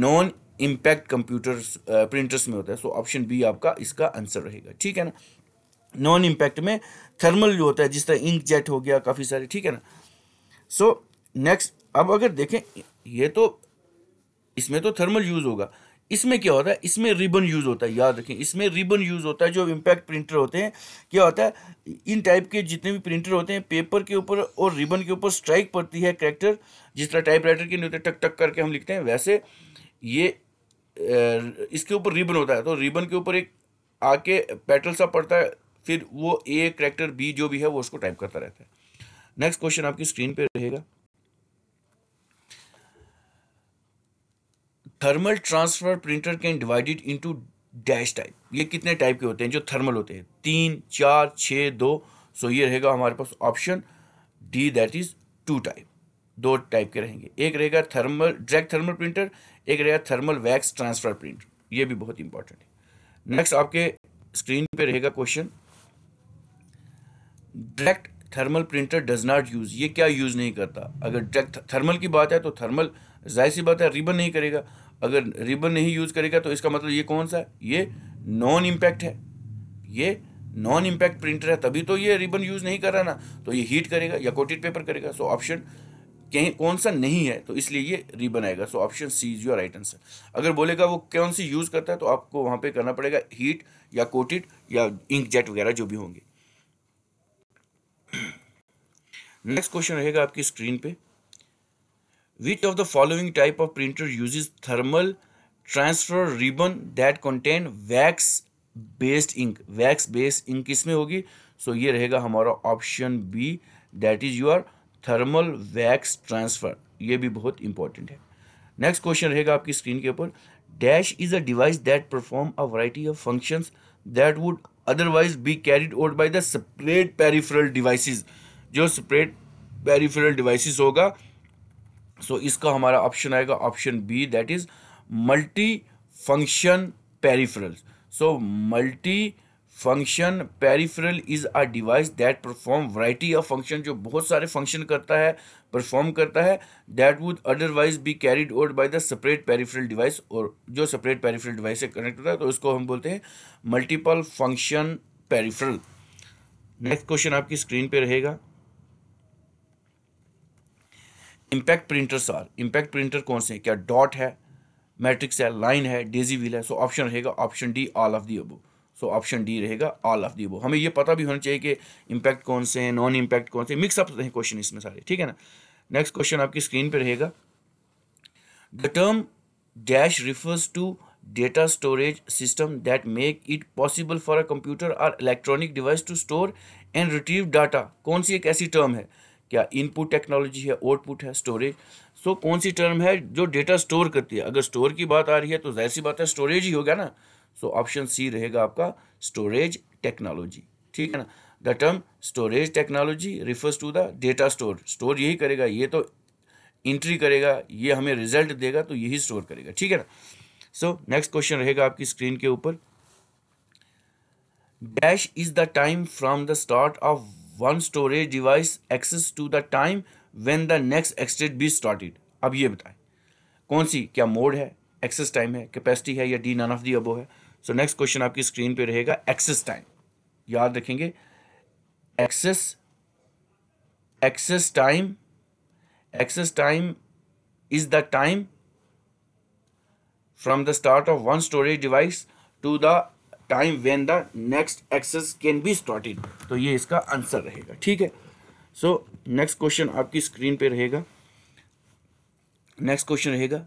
नॉन इम्पैक्ट कंप्यूटर्स प्रिंटर्स में होता है सो ऑप्शन बी आपका इसका आंसर रहेगा ठीक है ना नॉन इम्पैक्ट में थर्मल जो होता है जिस तरह इंक जेट हो गया काफ़ी सारे ठीक है ना सो so, नेक्स्ट अब अगर देखें ये तो इसमें तो थर्मल यूज़ होगा इसमें क्या होता है इसमें रिबन यूज़ होता है याद रखें इसमें रिबन यूज़ होता है जो इम्पैक्ट प्रिंटर होते हैं क्या होता है इन टाइप के जितने भी प्रिंटर होते हैं पेपर के ऊपर और रिबन के ऊपर स्ट्राइक पड़ती है करेक्टर जिस तरह टाइप राइटर के होते टक टक करके हम लिखते हैं वैसे ये इसके ऊपर रिबन होता है तो रिबन के ऊपर एक आके पैटल सा पड़ता है फिर वो ए करेक्टर बी जो भी है वो उसको टाइप करता रहता है नेक्स्ट क्वेश्चन आपकी स्क्रीन पे रहेगा thermal transfer printer can divided into dash type ये कितने टाइप के होते हैं जो थर्मल होते हैं तीन चार छः दो सो ये रहेगा हमारे पास option D that is two type दो टाइप के रहेंगे एक रहेगा थर्मल डायरेक्ट थर्मल प्रिंटर एक रहेगा थर्मल वैक्स ट्रांसफर प्रिंटर ये भी बहुत इंपॉर्टेंट है नेक्स्ट आपके स्क्रीन पे रहेगा question direct thermal printer does not use ये क्या यूज़ नहीं करता अगर डायरेक्ट थर्मल की बात है तो थर्मल जाहिर सी बात है रिबन नहीं करेगा अगर रिबन नहीं यूज़ करेगा तो इसका मतलब ये कौन सा है ये नॉन इम्पैक्ट है ये नॉन इम्पैक्ट प्रिंटर है तभी तो ये रिबन यूज़ नहीं कर रहा ना तो ये हीट करेगा या कोटेड पेपर करेगा सो ऑप्शन कहीं कौन सा नहीं है तो इसलिए ये रिबन आएगा so option C is your right answer अगर बोलेगा वो कौन सी यूज़ करता है तो आपको वहाँ पे करना पड़ेगा हीट या कोटेड या इंक जेट वगैरह जो भी होंगे नेक्स्ट <clears throat> क्वेश्चन रहेगा आपकी स्क्रीन पे Which of the following type of printer uses thermal transfer ribbon that contain wax based ink wax based ink में होगी सो so, ये रहेगा हमारा option B that is your thermal wax transfer ये भी बहुत इंपॉर्टेंट है नेक्स्ट क्वेश्चन रहेगा आपकी स्क्रीन के ऊपर dash is a device that perform a variety of functions that would otherwise be carried out by the separate peripheral devices जो separate peripheral devices होगा सो so, इसका हमारा ऑप्शन आएगा option B that is multi function peripheral so multi function peripheral is a device that perform variety of function जो बहुत सारे function करता है परफॉर्म करता है that would otherwise be carried out by the separate peripheral device और जो separate peripheral device से कनेक्ट होता है तो उसको हम बोलते हैं multiple function peripheral next question आपकी स्क्रीन पे रहेगा impact printers are impact printer कौन से क्या डॉट है मैट्रिक्स है लाइन है डेजी व्हील है सो ऑप्शन रहेगा option D all of the above so option D रहेगा ऑल ऑफ दी अबो हमें ये पता भी होना चाहिए कि इम्पैक्ट कौन से हैं नॉन इम्पैक्ट कौन से मिक्सअप हैं क्वेश्चन इसमें सारे ठीक है ना नेक्स्ट क्वेश्चन आपकी स्क्रीन पर रहेगा the term dash refers to data storage system that make it possible for a computer और electronic device to store and retrieve data कौन सी एक ऐसी टर्म है क्या इनपुट टेक्नोलॉजी है आउटपुट है स्टोरेज सो so, कौन सी टर्म है जो डेटा स्टोर करती है अगर स्टोर की बात आ रही है तो जाहिर सी बात है स्टोरेज ही होगा ना सो ऑप्शन सी रहेगा आपका स्टोरेज टेक्नोलॉजी ठीक है ना the term storage technology refers to the data store store यही करेगा ये तो इंट्री करेगा ये हमें रिजल्ट देगा तो यही स्टोर करेगा ठीक है ना सो नेक्स्ट क्वेश्चन रहेगा आपकी स्क्रीन के ऊपर dash is the time from the start of one storage device access to the time when the next access be started. अब ये बताएं कौन सी क्या मोड है एक्सेस टाइम है कैपेसिटी है या D none of the above है सो नेक्स्ट क्वेश्चन आपकी स्क्रीन पे रहेगा एक्सेस टाइम याद रखेंगे access access time access time is the time from the start of one storage device to the time when the next access can be started तो ये इसका answer रहेगा ठीक है सो नेक्स्ट क्वेश्चन आपकी screen पे रहेगा नेक्स्ट क्वेश्चन रहेगा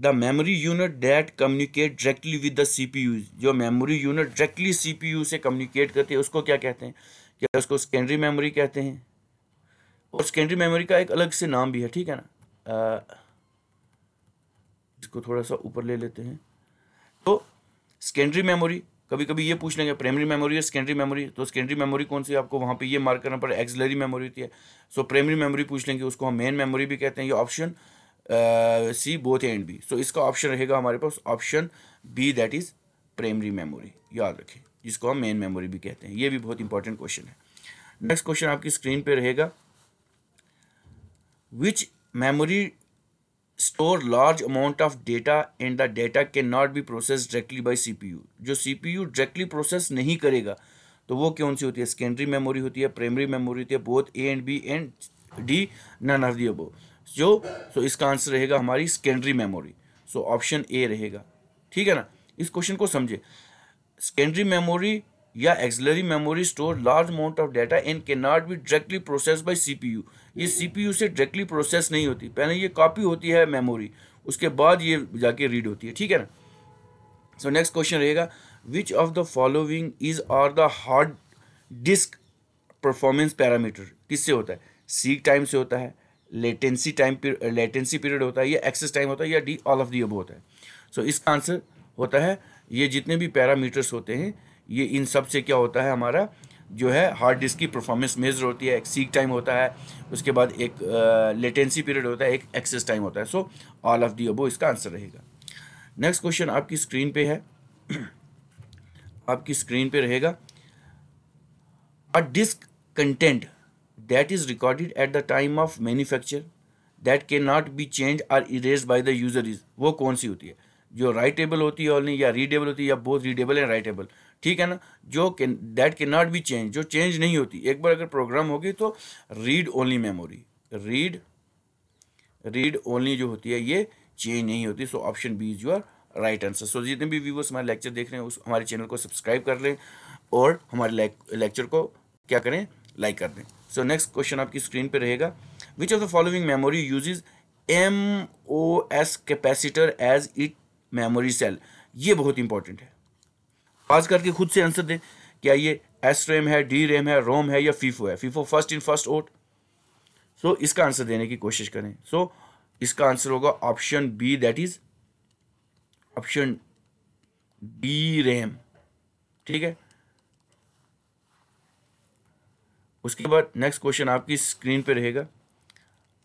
the memory unit that communicate directly with the CPU जो मेमोरी यूनिट डायरेक्टली सीपीयू से कम्युनिकेट करते हैं उसको क्या कहते हैं क्या उसको सेकेंडरी मेमोरी कहते हैं और सेकेंडरी मेमोरी का एक अलग से नाम भी है ठीक है ना इसको थोड़ा सा ऊपर ले लेते हैं तो सेकेंडरी मेमोरी कभी कभी ये पूछ लेंगे प्राइमरी मेमोरी या सेकेंडरी मेमोरी तो सेकेंडरी मेमोरी कौन सी आपको वहाँ पे ये मार्क करना पड़ेगा एक्सलरी मेमोरी होती है सो प्राइमरी मेमोरी पूछ लेंगे उसको हम मेन मेमोरी भी कहते हैं ये option C both and B so इसका ऑप्शन रहेगा हमारे पास option B that is primary memory याद रखें जिसको हम मेन मेमोरी भी कहते हैं ये भी बहुत इंपॉर्टेंट क्वेश्चन है नेक्स्ट क्वेश्चन आपकी स्क्रीन पर रहेगा which memory store large amount of data and the data cannot be processed directly by CPU जो CPU directly process नहीं करेगा तो वो कौन सी होती है सेकेंडरी मेमोरी होती है प्राइमरी मेमोरी होती है both A and B and D none of the above जो सो इसका आंसर रहेगा हमारी secondary memory so option A रहेगा ठीक है ना इस क्वेश्चन को समझे सेकेंडरी मेमोरी या auxiliary memory store large amount of data and can not be directly process P U ये सीपीयू से डायरेक्टली प्रोसेस नहीं होती पहले ये कॉपी होती है मेमोरी उसके बाद ये जाके रीड होती है ठीक है ना सो नेक्स्ट क्वेश्चन रहेगा which of the following is are the hard disk performance parameter किससे होता है सी टाइम से होता है लेटेंसी टाइम लेटेंसी पीरियड होता है या एक्सेस टाइम होता है या डी ऑल ऑफ दी अब होता है सो so, इसका आंसर होता है ये जितने भी पैरामीटर्स होते हैं ये इन सब से क्या होता है हमारा जो है हार्ड डिस्क की परफॉर्मेंस मेजर होती है एक सीक टाइम होता है उसके बाद एक लेटेंसी पीरियड होता है एक एक्सेस टाइम होता है सो ऑल ऑफ दी अबो इसका आंसर रहेगा नेक्स्ट क्वेश्चन आपकी स्क्रीन पे है <clears throat> आपकी स्क्रीन पे रहेगा a disk content that is recorded at the time of manufacture that can not be change or erase by the user is वो कौन सी होती है जो राइटेबल होती है ऑनली या रीडेबल होती है या बोथ रीडेबल एंड राइटेबल ठीक है ना जो that can not be change जो चेंज नहीं होती एक बार अगर प्रोग्राम होगी तो read only memory read read only जो होती है ये चेंज नहीं होती so option B is your right answer so जितने भी व्यूवर्स हमारे लेक्चर देख रहे हैं उस हमारे चैनल को सब्सक्राइब कर लें और हमारे लेक्चर को क्या करें लाइक कर दें सो नेक्स्ट क्वेश्चन आपकी स्क्रीन पर रहेगा which of the following memory uses M O S capacitor as it memory cell ये बहुत इंपॉर्टेंट है पास करके खुद से आंसर दें क्या ये एस रेम है डी रेम है रोम है या फीफो है FIFO first in first out so इसका आंसर देने की कोशिश करें सो so, इसका आंसर होगा option B that is option D RAM ठीक है उसके बाद नेक्स्ट क्वेश्चन आपकी स्क्रीन पे रहेगा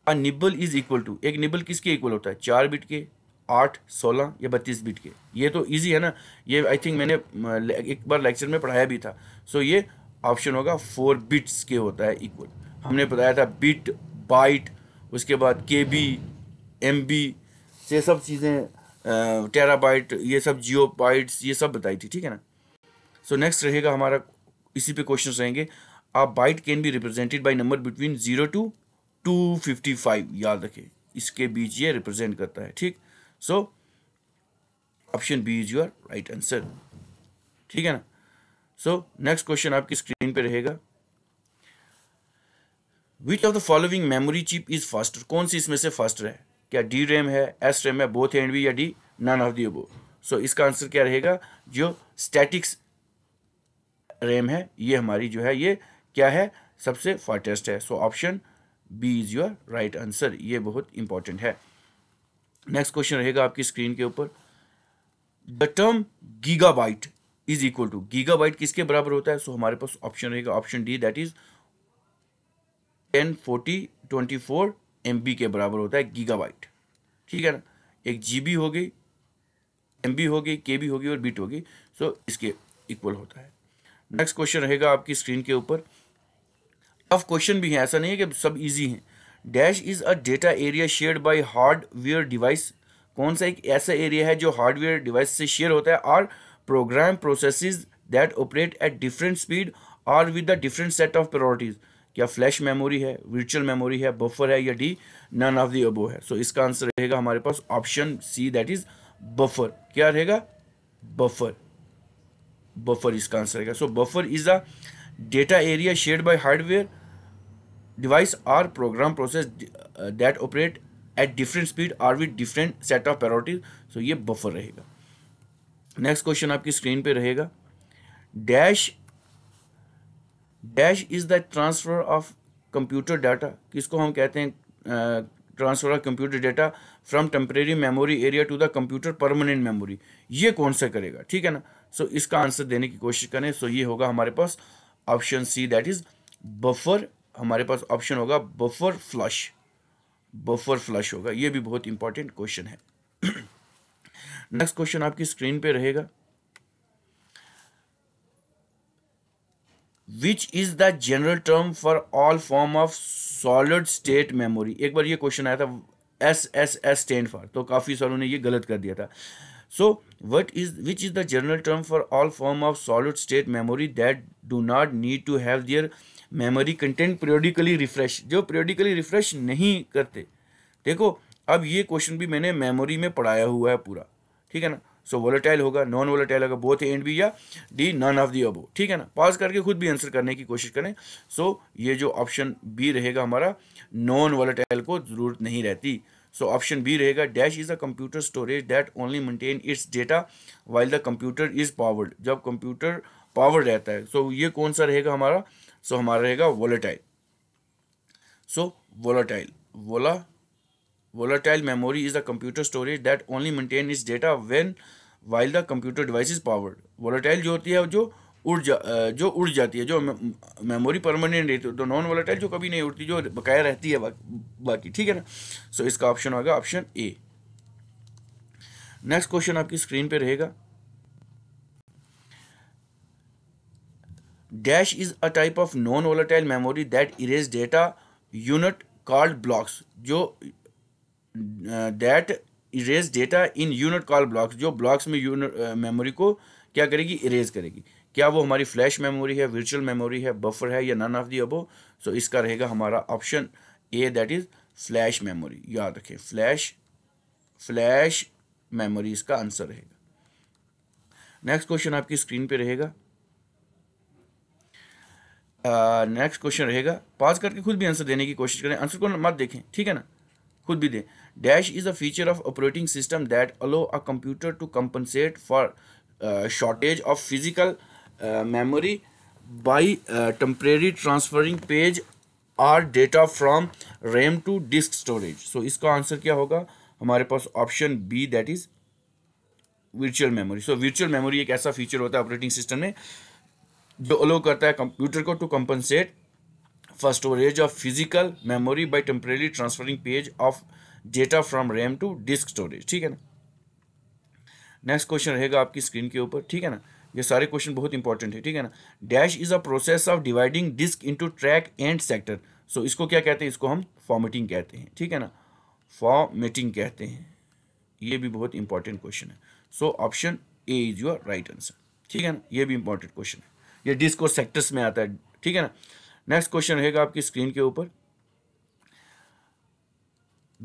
a nibble is equal to एक निबल किसके इक्वल होता है चार बिट के आठ सोलह या बत्तीस बीट के ये तो ईजी है ना ये आई थिंक मैंने एक बार लेक्चर में पढ़ाया भी था सो so, ये ऑप्शन होगा फोर बिट्स के होता है इक्वल हमने बताया था बिट बाइट उसके बाद के बी एम बी ये सब चीज़ें टेरा बाइट ये सब जियो बाइट्स ये सब बताई थी ठीक है ना सो नेक्स्ट रहेगा हमारा इसी पे क्वेश्चन रहेंगे आप byte can be represented by number between zero to two fifty five याद रखें इसके बीच ये रिप्रेजेंट करता है ठीक so option B is your right answer ठीक है ना सो नेक्स्ट क्वेश्चन आपकी स्क्रीन पे रहेगा which of the following memory chip is faster कौन सी इसमें से फास्टर है क्या डी रैम है एस रैम है बोथ एंड बी या D none of the above so इसका आंसर क्या रहेगा जो स्टैटिक्स रैम है ये हमारी जो है ये क्या है सबसे फास्टेस्ट है so option B is your right answer ये बहुत इंपॉर्टेंट है नेक्स्ट क्वेश्चन रहेगा आपकी स्क्रीन के ऊपर the term gigabyte is equal to gigabyte किसके बराबर होता है सो so, हमारे पास ऑप्शन रहेगा option D that is ten forty twenty four M के बराबर होता है गीगाबाइट ठीक है ना एक जी हो गई एम हो गई के बी होगी और बीट होगी सो so, इसके इक्वल होता है नेक्स्ट क्वेश्चन रहेगा आपकी स्क्रीन के ऊपर टफ क्वेश्चन भी हैं ऐसा नहीं है कि सब इजी हैं dash is a data area share by hardware device कौन सा एक ऐसा एरिया है जो हार्डवेयर डिवाइस से शेयर होता है और program process that operate at different speed और with the different set of priorities क्या फ्लैश मेमोरी है वर्चुअल मेमोरी है बफर है या D none of the above है सो so, इसका आंसर रहेगा हमारे पास option C that is buffer क्या रहेगा बफर बफर इसका आंसर रहेगा so buffer is a data area share by hardware device or program process uh, that operate at different speed or with different set of priorities so ये buffer रहेगा next question आपकी screen पे रहेगा dash dash is the transfer of computer data किसको हम कहते हैं transfer of computer data from temporary memory area to the computer permanent memory ये कौन सा करेगा ठीक है ना सो so, इसका आंसर देने की कोशिश करें सो so, ये होगा हमारे पास option C that is buffer हमारे पास ऑप्शन होगा बफर फ्लश बफर फ्लश होगा ये भी बहुत इंपॉर्टेंट क्वेश्चन है नेक्स्ट क्वेश्चन आपकी स्क्रीन पे रहेगा which is the general term for all form of solid state memory एक बार ये क्वेश्चन आया था S S S stand for तो काफ़ी सालों ने ये गलत कर दिया था so what is which is the general term for all form of solid state memory that do not need to have their memory content periodically refresh जो पीरियोडिकली रिफ्रेश नहीं करते देखो अब ये क्वेश्चन भी मैंने मेमोरी में पढ़ाया हुआ है पूरा ठीक है ना सो वोलेटाइल होगा नॉन वोलेटाइल होगा बोथ एंड बी या D none of the above ठीक है ना पॉज करके खुद भी आंसर करने की कोशिश करें सो so, ये जो ऑप्शन बी रहेगा हमारा नॉन वोलेटाइल को जरूरत नहीं रहती सो ऑप्शन बी रहेगा dash is a computer storage that only maintain its data while the computer is powered जब कंप्यूटर पावर रहता है सो so, ये कौन सा रहेगा हमारा सो हमारा रहेगा volatile so volatile vola volatile memory is the computer storage that only maintain is data when while the computer device is powered volatile जो होती है जो उड़ जा जो उड़ जाती है जो मेमोरी परमानेंट रहती है तो नॉन वोलाटाइल जो कभी नहीं उड़ती जो बकाया रहती है बा, बाकी ठीक है ना सो so, इसका ऑप्शन होगा ऑप्शन ए नेक्स्ट क्वेश्चन आपकी स्क्रीन पे रहेगा dash is a type of non volatile memory that erase data unit called blocks जो that erase data in unit call blocks जो ब्लॉक्स में यूनिट मेमोरी uh, को क्या करेगी इरेज करेगी क्या वो हमारी फ्लैश मेमोरी है वर्चुअल मेमोरी है बफर है या none of the above so इसका रहेगा हमारा option A that is flash memory याद रखें फ्लैश फ्लैश मेमोरी इसका आंसर रहेगा नेक्स्ट क्वेश्चन आपकी स्क्रीन पे रहेगा नेक्स्ट क्वेश्चन रहेगा पास करके खुद भी आंसर देने की कोशिश करें आंसर को मत देखें ठीक है ना खुद भी दें dash is a feature of operating system that allow a computer to compensate for shortage of physical memory by temporary transferring page or data from RAM to disk storage so इसका आंसर क्या होगा हमारे पास option B that is virtual memory so virtual memory एक ऐसा feature होता है operating system में अलो करता है कंप्यूटर को to compensate for storage of physical memory by temporarily transferring page of data from RAM to disk storage ठीक है ना नेक्स्ट क्वेश्चन रहेगा आपकी स्क्रीन के ऊपर ठीक है ना ये सारे क्वेश्चन बहुत इंपॉर्टेंट है ठीक है ना dash is a process of dividing disk into track and sector so इसको क्या कहते हैं इसको हम फॉर्मेटिंग कहते हैं ठीक है ना फॉर्मेटिंग कहते हैं ये भी बहुत इंपॉर्टेंट क्वेश्चन है so option A is your right answer ठीक है ना ये भी इंपॉर्टेंट क्वेश्चन है ये डिस्कोर्स सेक्टर्स में आता है ठीक है ना नेक्स्ट क्वेश्चन रहेगा आपकी स्क्रीन के ऊपर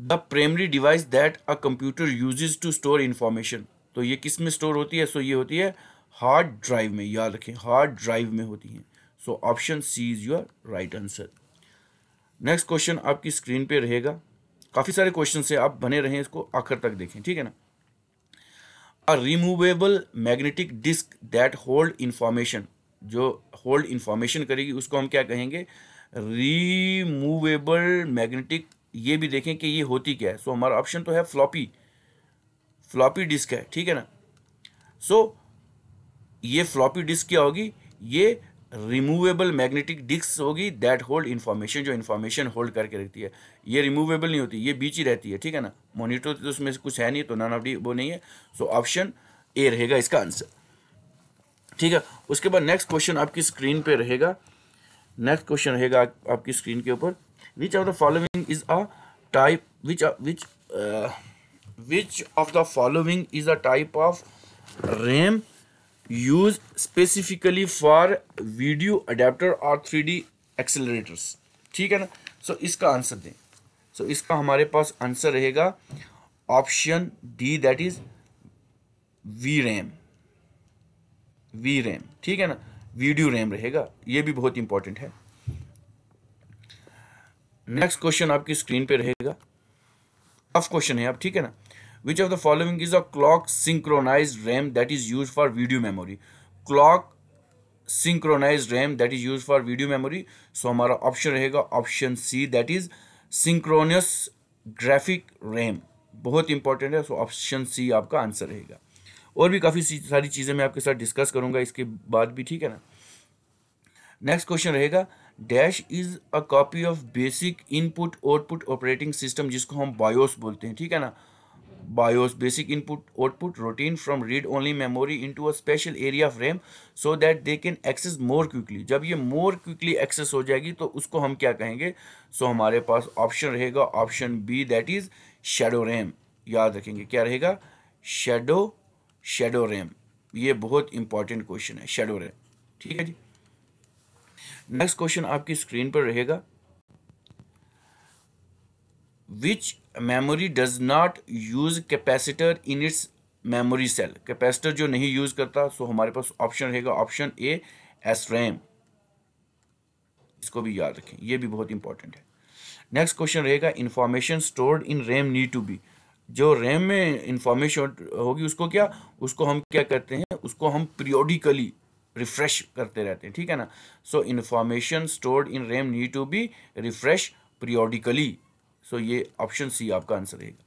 the primary device that a computer uses to store information तो ये किस में स्टोर होती है सो so, ये होती है हार्ड ड्राइव में याद रखें हार्ड ड्राइव में होती है so option C is your right answer next question आपकी स्क्रीन पे रहेगा काफ़ी सारे क्वेश्चन है आप बने रहें इसको आखिर तक देखें ठीक है ना a removable magnetic disk that hold information जो होल्ड इन्फॉर्मेशन करेगी उसको हम क्या कहेंगे रिमूवेबल मैग्नेटिक ये भी देखें कि ये होती क्या है सो so, हमारा ऑप्शन तो है फ्लॉपी फ्लॉपी डिस्क है ठीक है ना सो so, ये फ्लॉपी डिस्क क्या होगी ये रिमूवेबल मैग्नेटिक डिस्क होगी दैट होल्ड इन्फॉर्मेशन जो इन्फॉर्मेशन होल्ड करके रखती है ये रिमूवेबल नहीं होती ये बीच ही रहती है ठीक है ना मोनिटर तो उसमें कुछ है नहीं तो नान ऑफ डी वो नहीं है सो ऑप्शन ए रहेगा इसका आंसर ठीक है उसके बाद नेक्स्ट क्वेश्चन आपकी स्क्रीन पे रहेगा नेक्स्ट क्वेश्चन रहेगा आपकी स्क्रीन के ऊपर which of the following is a type which which which of the following is a type of RAM use specifically for video adapter और थ्री डी एक्सेलरेटर्स ठीक है ना सो so, इसका answer दें सो so, इसका हमारे पास आंसर रहेगा option D that is V RAM V RAM ठीक है ना वीडियो रैम रहेगा ये भी बहुत इंपॉर्टेंट है नेक्स्ट क्वेश्चन आपकी स्क्रीन पे रहेगा टफ क्वेश्चन है आप ठीक है ना which of the following is a clock synchronize RAM that is use for video memory clock synchronize RAM that is use for video memory so हमारा ऑप्शन रहेगा option C that is synchronous graphic RAM बहुत important है so option C आपका answer रहेगा और भी काफ़ी सारी चीज़ें मैं आपके साथ डिस्कस करूँगा इसके बाद भी ठीक है ना नेक्स्ट क्वेश्चन रहेगा dash is a copy of basic input output operating system जिसको हम बायोस बोलते हैं ठीक है ना BIOS basic input output routine from read only memory into a special area frame so that they can access more quickly जब ये more quickly access हो जाएगी तो उसको हम क्या कहेंगे सो so, हमारे पास ऑप्शन रहेगा option B that is shadow RAM याद रखेंगे क्या रहेगा शेडो शेडो रैम ये बहुत इंपॉर्टेंट क्वेश्चन है शेडो रैम ठीक है जी नेक्स्ट क्वेश्चन आपकी स्क्रीन पर रहेगा which memory does not use capacitor in its memory cell capacitor जो नहीं यूज करता सो हमारे पास ऑप्शन रहेगा ऑप्शन ए एस रैम इसको भी याद रखें ये भी बहुत इंपॉर्टेंट है नेक्स्ट क्वेश्चन रहेगा information stored in RAM need to be जो रैम में इंफॉर्मेशन होगी उसको क्या उसको हम क्या करते हैं उसको हम पीरियोडिकली रिफ्रेश करते रहते हैं ठीक है ना so information stored in RAM need to be refresh periodically so ये ऑप्शन सी आपका आंसर रहेगा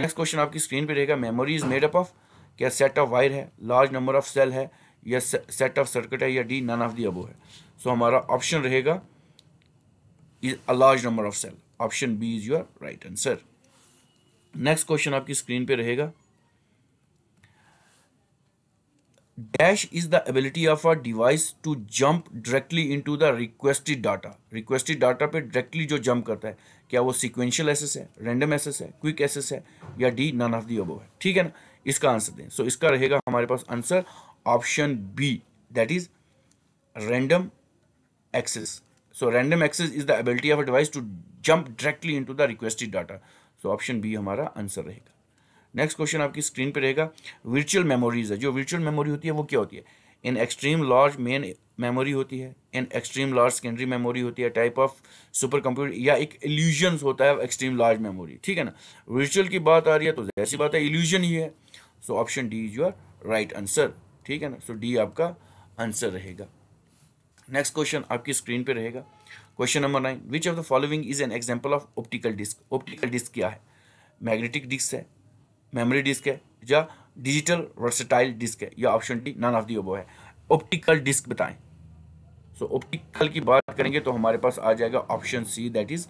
नेक्स्ट क्वेश्चन आपकी स्क्रीन पे रहेगा memory is made up of क्या सेट ऑफ वायर है लार्ज नंबर ऑफ सेल है या सेट ऑफ सर्किट है या D none of the above है सो so, हमारा ऑप्शन रहेगा is a large number of cell option B is your right answer next question आपकी screen पे रहेगा dash is the ability of a device to jump directly into the requested data requested data पे directly जो jump करता है क्या वो sequential access है रैंडम एसेस है क्विक एसेस है या D none of the above है ठीक है ना इसका आंसर दें सो so, इसका रहेगा हमारे पास आंसर option B that is random access so random access is the ability of a device to jump directly into the requested data तो ऑप्शन बी हमारा आंसर रहेगा नेक्स्ट क्वेश्चन आपकी स्क्रीन पर रहेगा वर्चुअल मेमोरीज है जो वर्चुअल मेमोरी होती है वो क्या होती है in extreme large main memory होती है in extreme large secondary memory होती है टाइप ऑफ सुपर कंप्यूटर या एक इल्यूजन होता है एक्सट्रीम लार्ज मेमोरी ठीक है ना वर्चुअल की बात आ रही है तो ऐसी बात है इल्यूजन ही है so option D is your right answer ठीक है ना सो so, डी आपका आंसर रहेगा नेक्स्ट क्वेश्चन आपकी स्क्रीन पे रहेगा question number nine which of the following is an example of optical disk optical disk क्या है मैग्नेटिक डिस्क है मेमोरी डिस्क है या डिजिटल वर्सेटाइल डिस्क है या option D none of the above है ऑप्टिकल डिस्क बताएं सो so, ऑप्टिकल की बात करेंगे तो हमारे पास आ जाएगा option C that is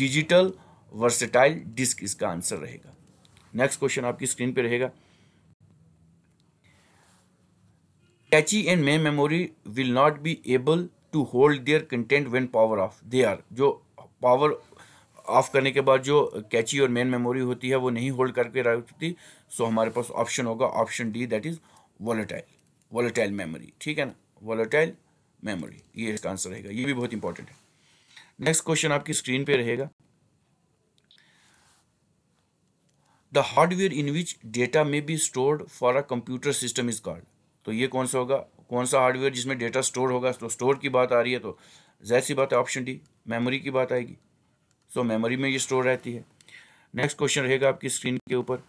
digital versatile disk इसका आंसर रहेगा नेक्स्ट क्वेश्चन आपकी स्क्रीन पे रहेगा cache and main memory will not be able to hold their content when power off they are जो पावर ऑफ करने के बाद जो कैची और मेन मेमोरी होती है वो नहीं होल्ड करके रखती सो हमारे पास ऑप्शन होगा option D that is volatile volatile memory ठीक है ना वॉलेटाइल मेमोरी ये इसका आंसर रहेगा ये भी बहुत इंपॉर्टेंट है नेक्स्ट क्वेश्चन आपकी स्क्रीन पे रहेगा the hardware in which data may be stored for a computer system is called तो ये कौन सा होगा कौन सा हार्डवेयर जिसमें डेटा स्टोर होगा तो स्टोर की बात आ रही है तो जहर सी बात है ऑप्शन डी मेमोरी की बात आएगी सो so, मेमोरी में ये स्टोर रहती है नेक्स्ट क्वेश्चन रहेगा आपकी स्क्रीन के ऊपर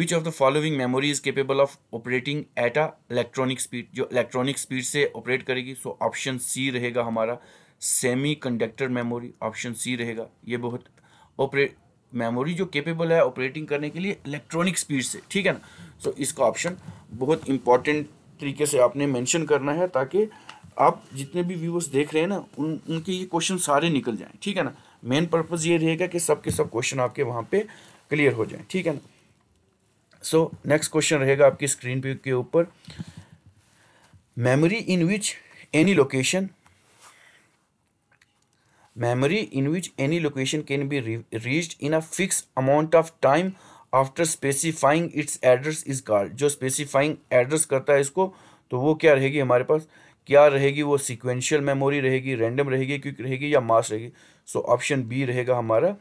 which of the following memory is capable of operating at a electronic speed जो इलेक्ट्रॉनिक स्पीड से ऑपरेट करेगी सो ऑप्शन सी रहेगा हमारा semiconductor memory option C रहेगा ये बहुत ऑपरेट मेमोरी जो केपेबल है ऑपरेटिंग करने के लिए इलेक्ट्रॉनिक स्पीड से ठीक है ना सो so, इसका ऑप्शन बहुत इंपॉर्टेंट तरीके से आपने मेंशन करना है ताकि आप जितने भी व्यूवर्स देख रहे हैं ना उन उनके ये क्वेश्चन सारे निकल जाएं ठीक है ना मेन पर्पज़ ये रहेगा कि सब के सब क्वेश्चन आपके वहाँ पे क्लियर हो जाएं ठीक है ना सो नेक्स्ट क्वेश्चन रहेगा आपकी स्क्रीन पे के ऊपर memory in which any location memory in which any location can be reached in a fix amount of time after specifying its address is called जो स्पेसिफाइंग एड्रेस करता है इसको तो वो क्या रहेगी हमारे पास क्या रहेगी वो सिक्वेंशियल मेमोरी रहेगी रैंडम रहेगी क्विक रहेगी या मास रहेगी सो ऑप्शन बी रहेगा हमारा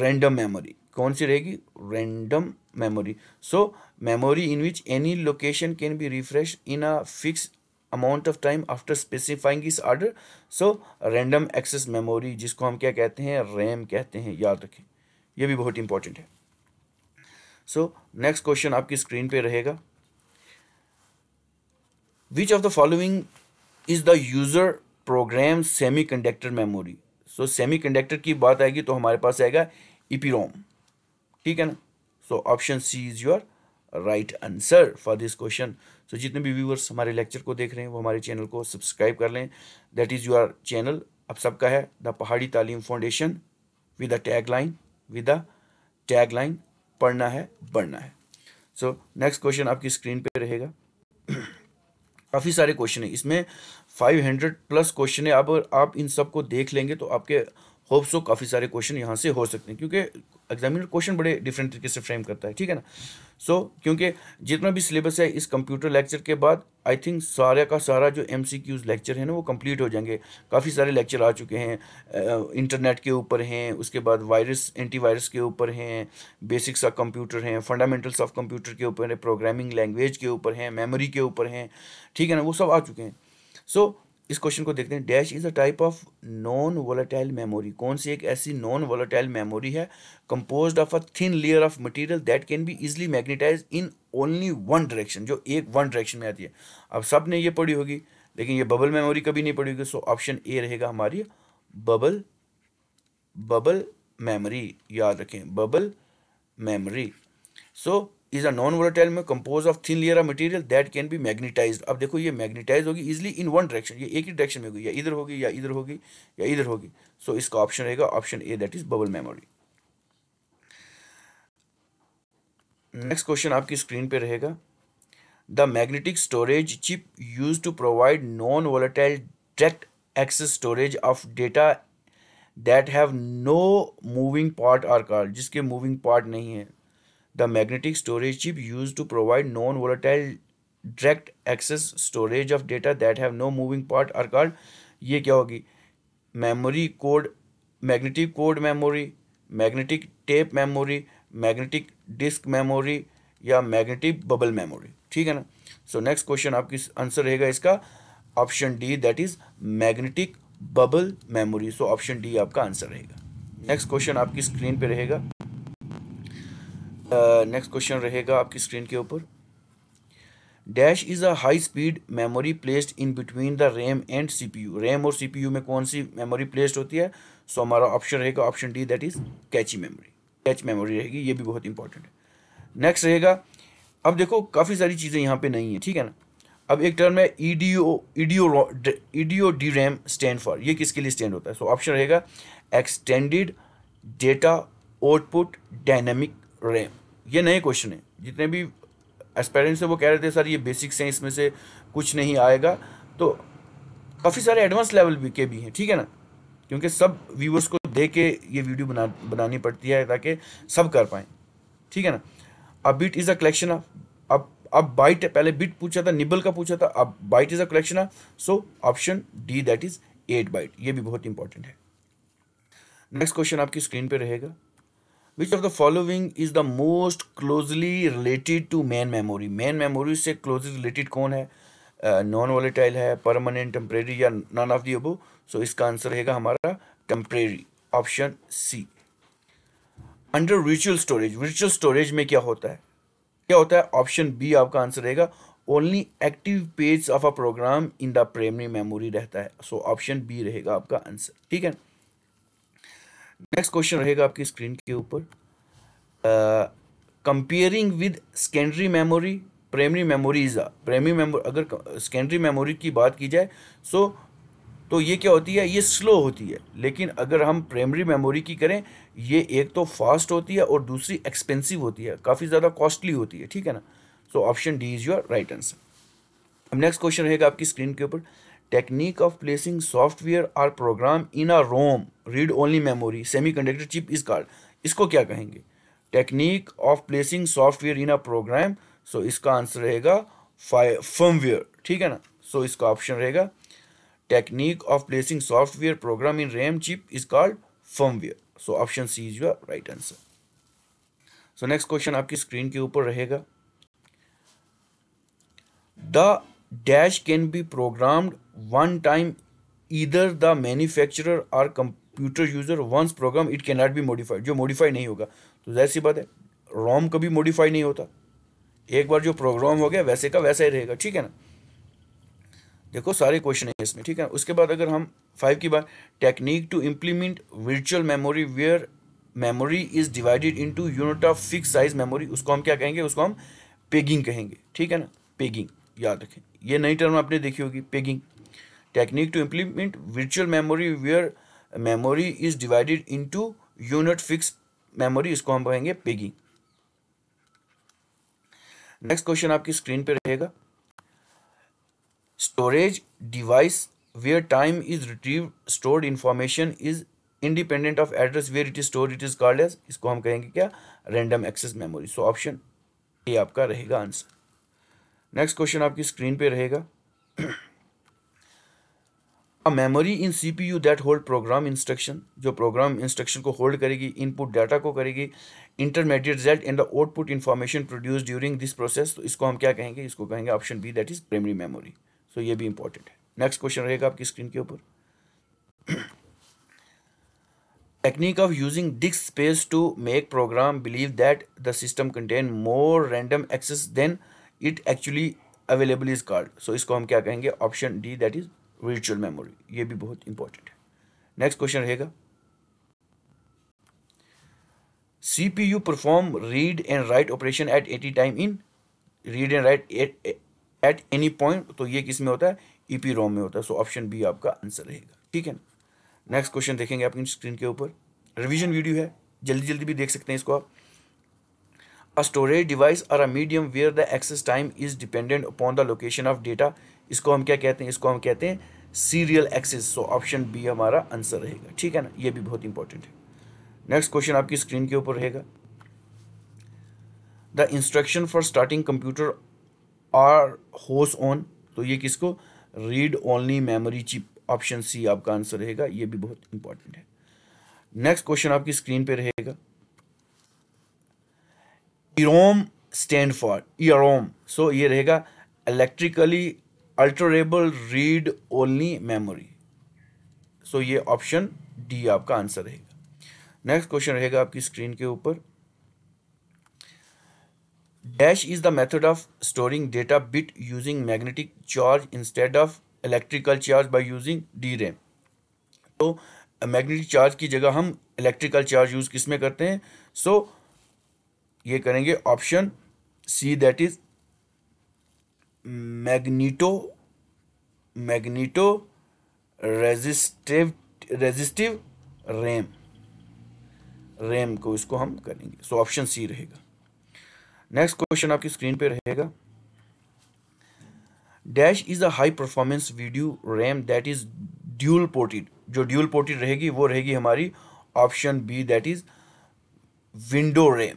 रैंडम मेमोरी कौन सी रहेगी random memory so memory in which any location can be refresh in a fix amount of time after specifying is order so random access memory जिसको हम क्या कहते हैं रैम कहते हैं याद रखें यह भी बहुत इंपॉर्टेंट है सो नेक्स्ट क्वेश्चन आपकी स्क्रीन पे रहेगा which of the following is the user program semiconductor memory so semiconductor की बात आएगी तो हमारे पास आएगा इपीरोम ठीक है ना so option C is your right answer for this question so जितने भी व्यूवर्स हमारे लेक्चर को देख रहे हैं वो हमारे चैनल को सब्सक्राइब कर लें दैट इज़ योर चैनल अब सबका है द पहाड़ी तालीम foundation with a tag line with a tag line पढ़ना है बढ़ना है सो नेक्स्ट क्वेश्चन आपकी स्क्रीन पे रहेगा काफ़ी सारे क्वेश्चन है इसमें 500 प्लस क्वेश्चन है अब आप इन सबको देख लेंगे तो आपके होप्स काफ़ी सारे क्वेश्चन यहाँ से हो सकते हैं क्योंकि एग्जामिनर क्वेश्चन बड़े डिफरेंट तरीके से फ्रेम करता है ठीक है ना सो so, क्योंकि जितना भी सिलेबस है इस कंप्यूटर लेक्चर के बाद आई थिंक सारा का सारा जो एम सी क्यूज़ लेक्चर है ना वो कंप्लीट हो जाएंगे काफ़ी सारे लेक्चर आ चुके हैं इंटरनेट के ऊपर हैं उसके बाद वायरस एंटी वायरस के ऊपर हैं बेसिक्स ऑफ कंप्यूटर हैं फंडामेंटल्स ऑफ कंप्यूटर के ऊपर हैं प्रोग्रामिंग लैंग्वेज के ऊपर हैं मेमोरी के ऊपर हैं ठीक है ना वो सब आ चुके हैं सो so, इस क्वेश्चन को देखते हैं dash is a type of non volatile memory कौन सी एक ऐसी नॉन वोलाटाइल मेमोरी है compose of a thin layer of material that can be easily magnetize in only one direction जो एक वन डायरेक्शन में आती है अब सब ने ये पढ़ी होगी लेकिन ये बबल मेमोरी कभी नहीं पढ़ी होगी सो ऑप्शन ए रहेगा हमारी बबल बबल मेमोरी याद रखें bubble memory so is a non volatile में compose of thin layer of material that can be magnetize अब देखो ये मैग्नेटाइज होगी इजिली इन वन डायरेक्शन ये एक ही डायरेक्शन में होगी या इधर होगी या इधर होगी या इधर होगी सो so, इसका ऑप्शन रहेगा option A that is bubble memory next question आपकी स्क्रीन पे रहेगा the magnetic storage chip use to provide non volatile direct access storage of data that have no moving part are called जिसके moving part नहीं है the magnetic storage chip used to provide non-volatile direct access storage of data that have no moving part are called ये क्या होगी memory core magnetic core memory magnetic tape memory magnetic disk memory या magnetic bubble memory ठीक है ना so next question आपकी answer रहेगा इसका option D that is magnetic bubble memory so option D आपका आंसर रहेगा नेक्स्ट क्वेश्चन आपकी स्क्रीन पे रहेगा नेक्स्ट uh, क्वेश्चन रहेगा आपकी स्क्रीन के ऊपर dash is a high speed memory placed in between the RAM and CPU RAM और सीपीयू में कौन सी मेमोरी प्लेस्ड होती है सो so, हमारा ऑप्शन रहेगा option D that is cache memory cache memory रहेगी ये भी बहुत इंपॉर्टेंट है नेक्स्ट रहेगा अब देखो काफ़ी सारी चीज़ें यहाँ पे नहीं है ठीक है ना अब एक टर्म है EDO EDO O E D D RAM stand for ये किसके लिए स्टैंड होता है सो so, ऑप्शन रहेगा एक्सटेंडेड डेटा आउटपुट डायनेमिक रहे ये नए क्वेश्चन हैं जितने भी एक्सपेरेंट्स हैं वो कह रहे थे सर ये बेसिक्स हैं इसमें से कुछ नहीं आएगा तो काफ़ी सारे एडवांस लेवल भी के भी हैं ठीक है ना क्योंकि सब व्यूवर्स को दे के ये वीडियो बना बनानी पड़ती है ताकि सब कर पाएँ ठीक है ना अब bit is a collection of अब अब बाइट पहले बिट पूछा था निबल का पूछा था अब byte is a collection of so option D that is eight byte ये भी बहुत इंपॉर्टेंट है नेक्स्ट क्वेश्चन आपकी स्क्रीन पे रहेगा which of the following is the most closely related to man memory man memory से क्लोजली रिलेटेड कौन है नॉन वॉलेटाइल है परमानेंट टेम्परेरी या none of the above so इसका आंसर रहेगा हमारा temporary option C under विचुअल storage विचुअल storage में क्या होता है क्या होता है ऑप्शन बी आपका आंसर रहेगा only active page of a programme in the primary memory रहता है सो ऑप्शन बी रहेगा आपका आंसर ठीक है नेक्स्ट क्वेश्चन रहेगा आपकी स्क्रीन के ऊपर comparing with secondary memory primary memories primary memory अगर सेकेंडरी मेमोरी की बात की जाए सो तो ये क्या होती है ये स्लो होती है लेकिन अगर हम प्राइमरी मेमोरी की करें ये एक तो फास्ट होती है और दूसरी एक्सपेंसिव होती है काफ़ी ज़्यादा कॉस्टली होती है ठीक है ना so option D is your right answer अब नेक्स्ट क्वेश्चन रहेगा आपकी स्क्रीन के ऊपर technique of placing software or program in a ROM read only memory semiconductor chip is called इसको क्या कहेंगे technique of placing software in a program so इसका answer रहेगा फर्मवेयर ठीक है ना सो so, इसका ऑप्शन रहेगा technique of placing software program in RAM chip is called firmware so option C is your right answer so next question आपकी screen के ऊपर रहेगा the dash can be programmed one time either the manufacturer or computer user once program it cannot be modified जो modify नहीं होगा तो जाहिर सी बात है रोम कभी मॉडिफाई नहीं होता एक बार जो प्रोग्राम हो गया वैसे का वैसा ही रहेगा ठीक है ना देखो सारे क्वेश्चन है इसमें ठीक है उसके बाद अगर हम फाइव की बात technique to implement virtual memory where memory is divided into unit of fix size memory उसको हम क्या कहेंगे उसको हम पेगिंग कहेंगे ठीक है ना पेगिंग याद रखें ये नई टर्म आपने देखी होगी paging technique to implement virtual memory where memory is divided into unit fix memory इसको हम कहेंगे पेगिंग नेक्स्ट क्वेश्चन आपकी स्क्रीन पे रहेगा storage device where time is retrieve stored information is independent of address where it is store it is called इसको हम कहेंगे क्या random access memory so option ये आपका रहेगा आंसर नेक्स्ट क्वेश्चन आपकी स्क्रीन पे रहेगा a memory in C P U that hold program instruction जो प्रोग्राम इंस्ट्रक्शन को होल्ड करेगी इनपुट डाटा को करेगी intermediate result and the output information produce during this process तो इसको हम क्या कहेंगे इसको कहेंगे option B that is primary memory so ये भी इंपॉर्टेंट है नेक्स्ट क्वेश्चन रहेगा आपकी स्क्रीन के ऊपर technique of using disk space to make program believe that the system contain more random access than it actually available is card so इसको हम क्या कहेंगे option D that is virtual memory ये भी बहुत इंपॉर्टेंट है नेक्स्ट क्वेश्चन रहेगा C P U perform read and write operation at any time in read and write at any point तो ये किस में होता है ई पी रोम में होता है सो ऑप्शन बी आपका आंसर रहेगा ठीक है ना नेक्स्ट क्वेश्चन देखेंगे आपकी स्क्रीन के ऊपर रिविजन वीडियो है जल्दी जल्दी भी देख सकते हैं इसको आप A storage device or a medium where the access time is dependent upon the location of data इसको हम क्या कहते हैं इसको हम कहते हैं serial access so option B हमारा आंसर रहेगा ठीक है ना ये भी बहुत इंपॉर्टेंट है नेक्स्ट क्वेश्चन आपकी स्क्रीन के ऊपर रहेगा the instruction for starting computer are housed on तो ये किसको read only memory chip option C आपका आंसर रहेगा ये भी बहुत इंपॉर्टेंट है नेक्स्ट क्वेश्चन आपकी स्क्रीन पे रहेगा ईरोम स्टैंड फॉर ईरोम सो ये रहेगा electrically alterable read only memory so ये ऑप्शन डी आपका आंसर रहेगा नेक्स्ट क्वेश्चन रहेगा आपकी स्क्रीन के ऊपर dash is the method of storing data bit using magnetic charge instead of electrical charge by using D RAM तो magnetic charge की जगह हम इलेक्ट्रिकल चार्ज यूज़ किस में करते हैं सो so, ये करेंगे option C that is magneto magneto resistive resistive RAM RAM को इसको हम करेंगे सो ऑप्शन सी रहेगा नेक्स्ट क्वेश्चन आपकी स्क्रीन पे रहेगा dash is a high performance video RAM that is dual ported जो ड्यूल पोर्टेड रहेगी वो रहेगी हमारी option B that is window RAM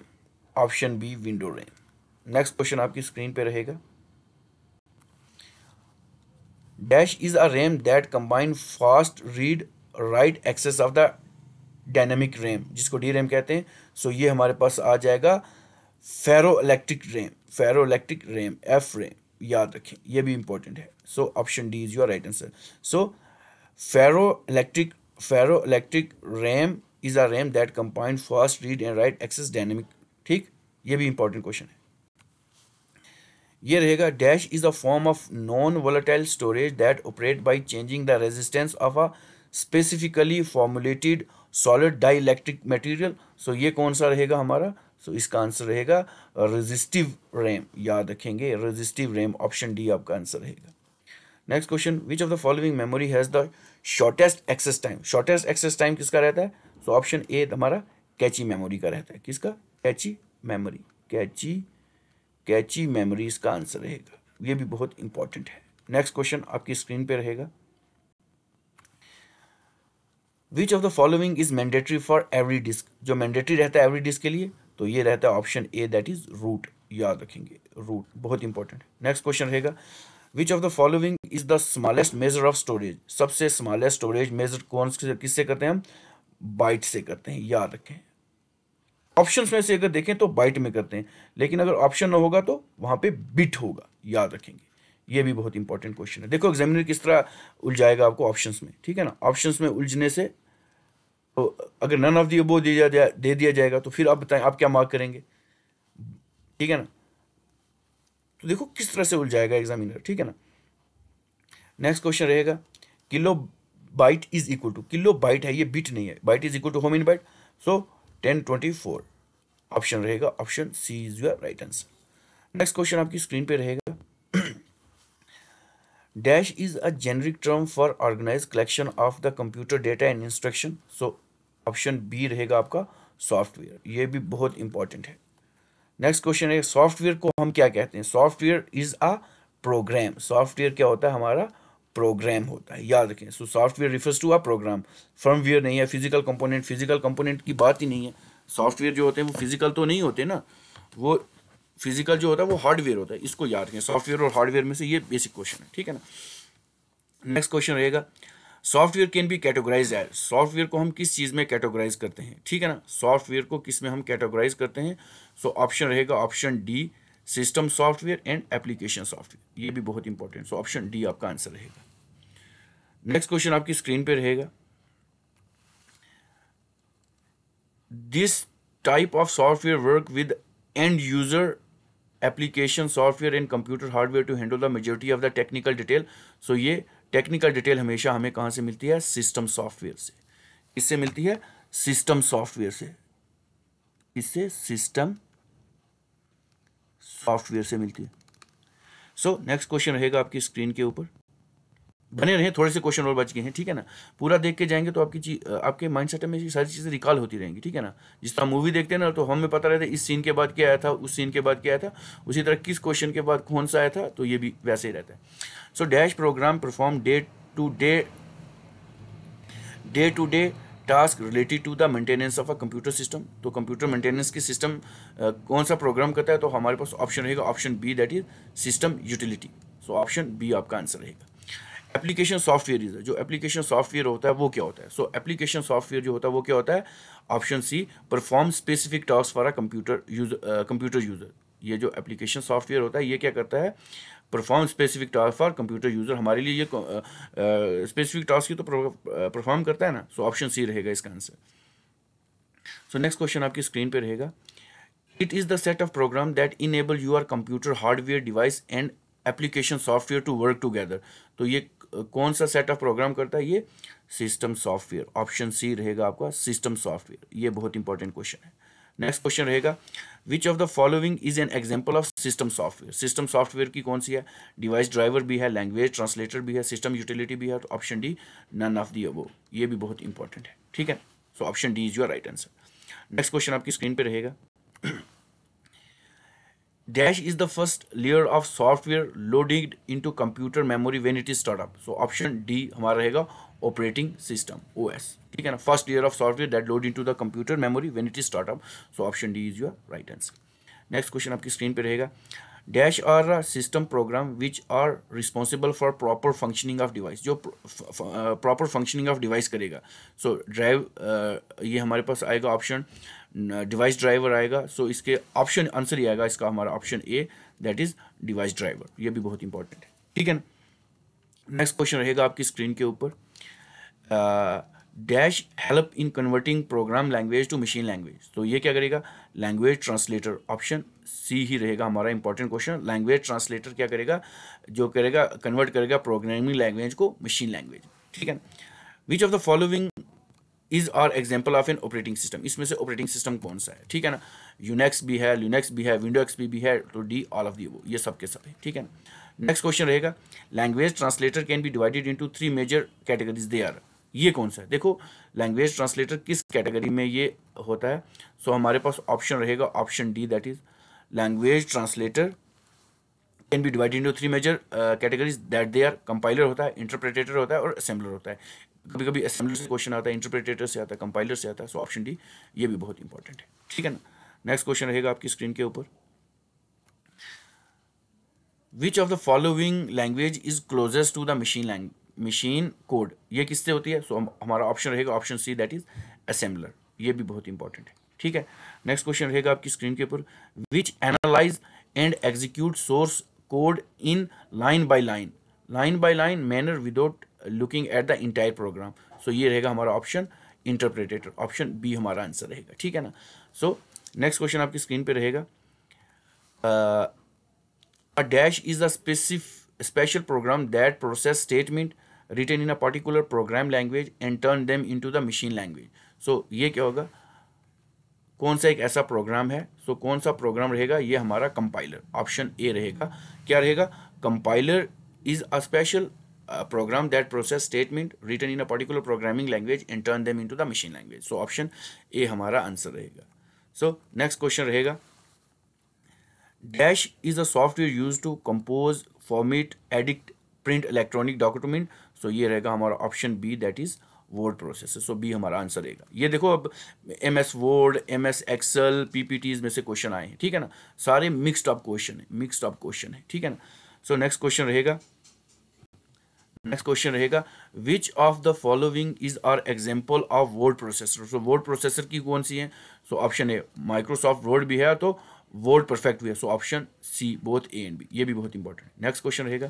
option B window RAM next question आपकी स्क्रीन पे रहेगा dash is a RAM that combine fast read write access of the dynamic RAM जिसको D RAM कहते हैं सो ये हमारे पास आ जाएगा ferroelectric RAM ferroelectric RAM F RAM याद रखें ये भी इंपॉर्टेंट है so option D is your right answer so ferroelectric ferroelectric RAM is a RAM that combined fast read and write access dynamic ठीक ये भी important question है ये रहेगा dash is a form of non volatile storage that operate by changing the resistance of a specifically formulated solid dielectric material so ये कौन सा रहेगा हमारा सो so, इसका आंसर रहेगा रेजिस्टिव रैम याद रखेंगे रेजिस्टिव रैम ऑप्शन डी आपका आंसर रहेगा next question which of the following memory has the shortest access time shortest access time किसका रहता है सो ऑप्शन ए हमारा कैची मेमोरी का रहता है किसका cache memory cache cache memory इसका आंसर रहेगा ये भी बहुत इंपॉर्टेंट है नेक्स्ट क्वेश्चन आपकी स्क्रीन पे रहेगा which of the following is mandatory for every disk जो मैंडेटरी रहता है एवरी डिस्क के लिए तो ये रहता है option A that is root याद रखेंगे रूट बहुत इंपॉर्टेंट नेक्स्ट क्वेश्चन रहेगा which of the following is the smallest measure of storage सबसे स्मॉलेस्ट स्टोरेज मेजर कौन किससे करते हैं हम बाइट से करते हैं याद रखें ऑप्शंस में से अगर देखें तो बाइट में करते हैं लेकिन अगर ऑप्शन ना होगा तो वहां पे बिट होगा याद रखेंगे ये भी बहुत इंपॉर्टेंट क्वेश्चन है देखो एग्जामिनर किस तरह उलझाएगा आपको ऑप्शंस में ठीक है ना ऑप्शंस में उलझने से तो अगर नन ऑफ दी अबो दे दिया दे दिया जाएगा तो फिर आप बताएं आप क्या मार्क करेंगे ठीक है ना तो देखो किस तरह से उलझाएगा एग्जामिनर ठीक है ना नेक्स्ट क्वेश्चन रहेगा kilobyte is equal to kilobyte है ये बिट नहीं है byte is equal to home in byte so ten twenty four option रहेगा option C is your right answer next question आपकी स्क्रीन पे रहेगा dash is a generic term for organize collection of the computer data and instruction so option B रहेगा आपका software ये भी बहुत important है नेक्स्ट क्वेश्चन है सॉफ्टवेयर को हम क्या कहते हैं software is a program software क्या होता है हमारा प्रोग्राम होता है याद रखें so software refers to a program firmware नहीं है फिजिकल कंपोनेंट फिजिकल कंपोनेंट की बात ही नहीं है सॉफ्टवेयर जो होते हैं वो फिजिकल तो नहीं होते ना वो फिजिकल जो होता है वो हार्डवेयर होता है इसको याद रखें सॉफ्टवेयर और हार्डवेयर में से ये बेसिक क्वेश्चन है ठीक है ना नेक्स्ट क्वेश्चन रहेगा सॉफ्टवेयर कैन बी कैटेगराइज है सॉफ्टवेयर को हम किस चीज़ में कैटेगराइज करते हैं ठीक है ना सॉफ्टवेयर को किस में हम कैटेगराइज करते हैं सो ऑप्शन रहेगा option D system software and application software ये भी बहुत इंपॉर्टेंट सो ऑप्शन डी आपका आंसर रहेगा नेक्स्ट हम्म। क्वेश्चन आपकी स्क्रीन पे रहेगा this type of software work with end user application software and computer hardware to handle the majority of the technical detail so ये technical detail हमेशा हमें कहां से मिलती है सिस्टम सॉफ्टवेयर से इससे मिलती है सिस्टम सॉफ्टवेयर से इससे सिस्टम सॉफ्टवेयर से मिलती है सो नेक्स्ट क्वेश्चन रहेगा आपकी स्क्रीन के ऊपर बने रहें थोड़े से क्वेश्चन और बच गए हैं ठीक है ना पूरा देख के जाएंगे तो आपकी चीज आपके माइंड सेट में सारी चीज़ें रिकॉल होती रहेंगी ठीक है ना जिस तरह मूवी देखते हैं ना तो हमें पता रहता है इस सीन के बाद क्या आया था उस सीन के बाद क्या आया था उसी तरह किस क्वेश्चन के बाद कौन सा आया था तो ये भी वैसे ही रहता है so dash program perform day to day day to day task related to the maintenance of a computer system तो कंप्यूटर मेंटेनेंस की सिस्टम कौन सा प्रोग्राम करता है तो हमारे पास ऑप्शन रहेगा option B that is system utility so option B आपका आंसर रहेगा एप्लीकेशन सॉफ्टवेयर इज जो एप्लीकेशन सॉफ्टवेयर होता है वो क्या होता है सो एप्लीकेशन सॉफ्टवेयर जो होता है वो क्या होता है option C perform specific task for a computer user computer user ये जो एप्लीकेशन सॉफ्टवेयर होता है ये क्या करता है perform specific task for computer user हमारे लिए ये स्पेसिफिक टास्क ही तो परफॉर्म uh, करता है ना सो ऑप्शन सी रहेगा इसका आंसर सो नेक्स्ट क्वेश्चन आपकी स्क्रीन पे रहेगा it is the set of program that enable your computer hardware device and application software to work together तो ये कौन सा सेट ऑफ प्रोग्राम करता है ये सिस्टम सॉफ्टवेयर ऑप्शन सी रहेगा आपका सिस्टम सॉफ्टवेयर ये बहुत इंपॉर्टेंट क्वेश्चन है नेक्स्ट क्वेश्चन रहेगा which of the following is an example of system software system software की कौन सी है डिवाइस ड्राइवर भी है लैंग्वेज ट्रांसलेटर भी है सिस्टम यूटिलिटी भी है तो option D none of the above ये भी बहुत इंपॉर्टेंट है ठीक है so option D is your right answer next question आपकी स्क्रीन पर रहेगा dash is the first layer of software loaded into computer memory when it is started up so option d हमारा रहेगा operating system os ठीक है ना first layer of software that load into the computer memory when it is started up so option d is your right answer next question आपकी screen पे रहेगा dash are system program which are responsible for proper functioning of device जो proper functioning of device करेगा so so, drive ये हमारे पास आएगा option device driver आएगा so so इसके ऑप्शन आंसर ही आएगा इसका हमारा option A that is device driver ये भी बहुत इंपॉर्टेंट है ठीक है ना नेक्स्ट क्वेश्चन रहेगा आपकी स्क्रीन के ऊपर dash help in converting program language to machine language तो ये क्या करेगा लैंग्वेज ट्रांसलेटर ऑप्शन सी ही रहेगा हमारा इंपॉर्टेंट क्वेश्चन लैंग्वेज ट्रांसलेटर क्या करेगा जो करेगा कन्वर्ट करेगा प्रोग्रामिंग लैंग्वेज को मशीन लैंग्वेज ठीक है which of the following is are example of an operating system इसमें से ऑपरेटिंग सिस्टम कौन सा है ठीक है ना यूनेक्स भी है यूनेक्स भी है विंडो एक्स भी है to D all of the वो ये सब के सब है ठीक है ना नेक्स्ट क्वेश्चन रहेगा language translator can be divided into three major categories they are ये कौन सा है देखो लैंग्वेज ट्रांसलेटर किस कैटेगरी में ये होता है सो so, हमारे पास ऑप्शन रहेगा option D that is language translator can be divide into three major categories that they are compiler होता है इंटरप्रेटेटर होता है और असेंबलर होता है कभी कभी असेंबलर से क्वेश्चन आता है इंटरप्रेटेटर से आता है कंपाइलर से आता है सो ऑप्शन डी ये भी बहुत इंपॉर्टेंट है ठीक है ना नेक्स्ट क्वेश्चन रहेगा आपकी स्क्रीन के ऊपर which of the following language is closest to the machine machine code ये किससे होती है सो so, हमारा ऑप्शन रहेगा option C that is assembler ये भी बहुत इंपॉर्टेंट है ठीक है नेक्स्ट क्वेश्चन रहेगा आपकी स्क्रीन के ऊपर which analyse and execute source code in line by line line by line manner without looking at the entire program so ये रहेगा हमारा ऑप्शन इंटरप्रेटेटर ऑप्शन बी हमारा आंसर रहेगा ठीक है ना सो नेक्स्ट क्वेश्चन आपकी स्क्रीन पे रहेगा अ डैश इज द स्पेसिफ special program that process statement written in a particular program language and turn them into the machine language so ये क्या होगा कौन सा एक ऐसा प्रोग्राम है सो so, कौन सा प्रोग्राम रहेगा ये हमारा कंपाइलर ऑप्शन ए रहेगा क्या रहेगा compiler is a special uh, program that process statement written in a particular programming language and turn them into the machine language so option a hamara answer rahega so next question rahega dash is a software used to compose format edit print electronic document so ye rahega hamara option b that is word process so B हमारा answer रहेगा ये देखो अब M S word M S excel PPTs में से question आए हैं ठीक है ना सारे मिक्सड अप क्वेश्चन है मिक्सड अप क्वेश्चन है ठीक है ना सो नेक्स्ट क्वेश्चन रहेगा नेक्स्ट हम्म। क्वेश्चन रहेगा which of the following is are example of word processor so word processor की कौन सी है so option A Microsoft word भी है तो वर्ड परफेक्ट भी है so option C both A and B ये भी बहुत इंपॉर्टेंट है नेक्स्ट क्वेश्चन रहेगा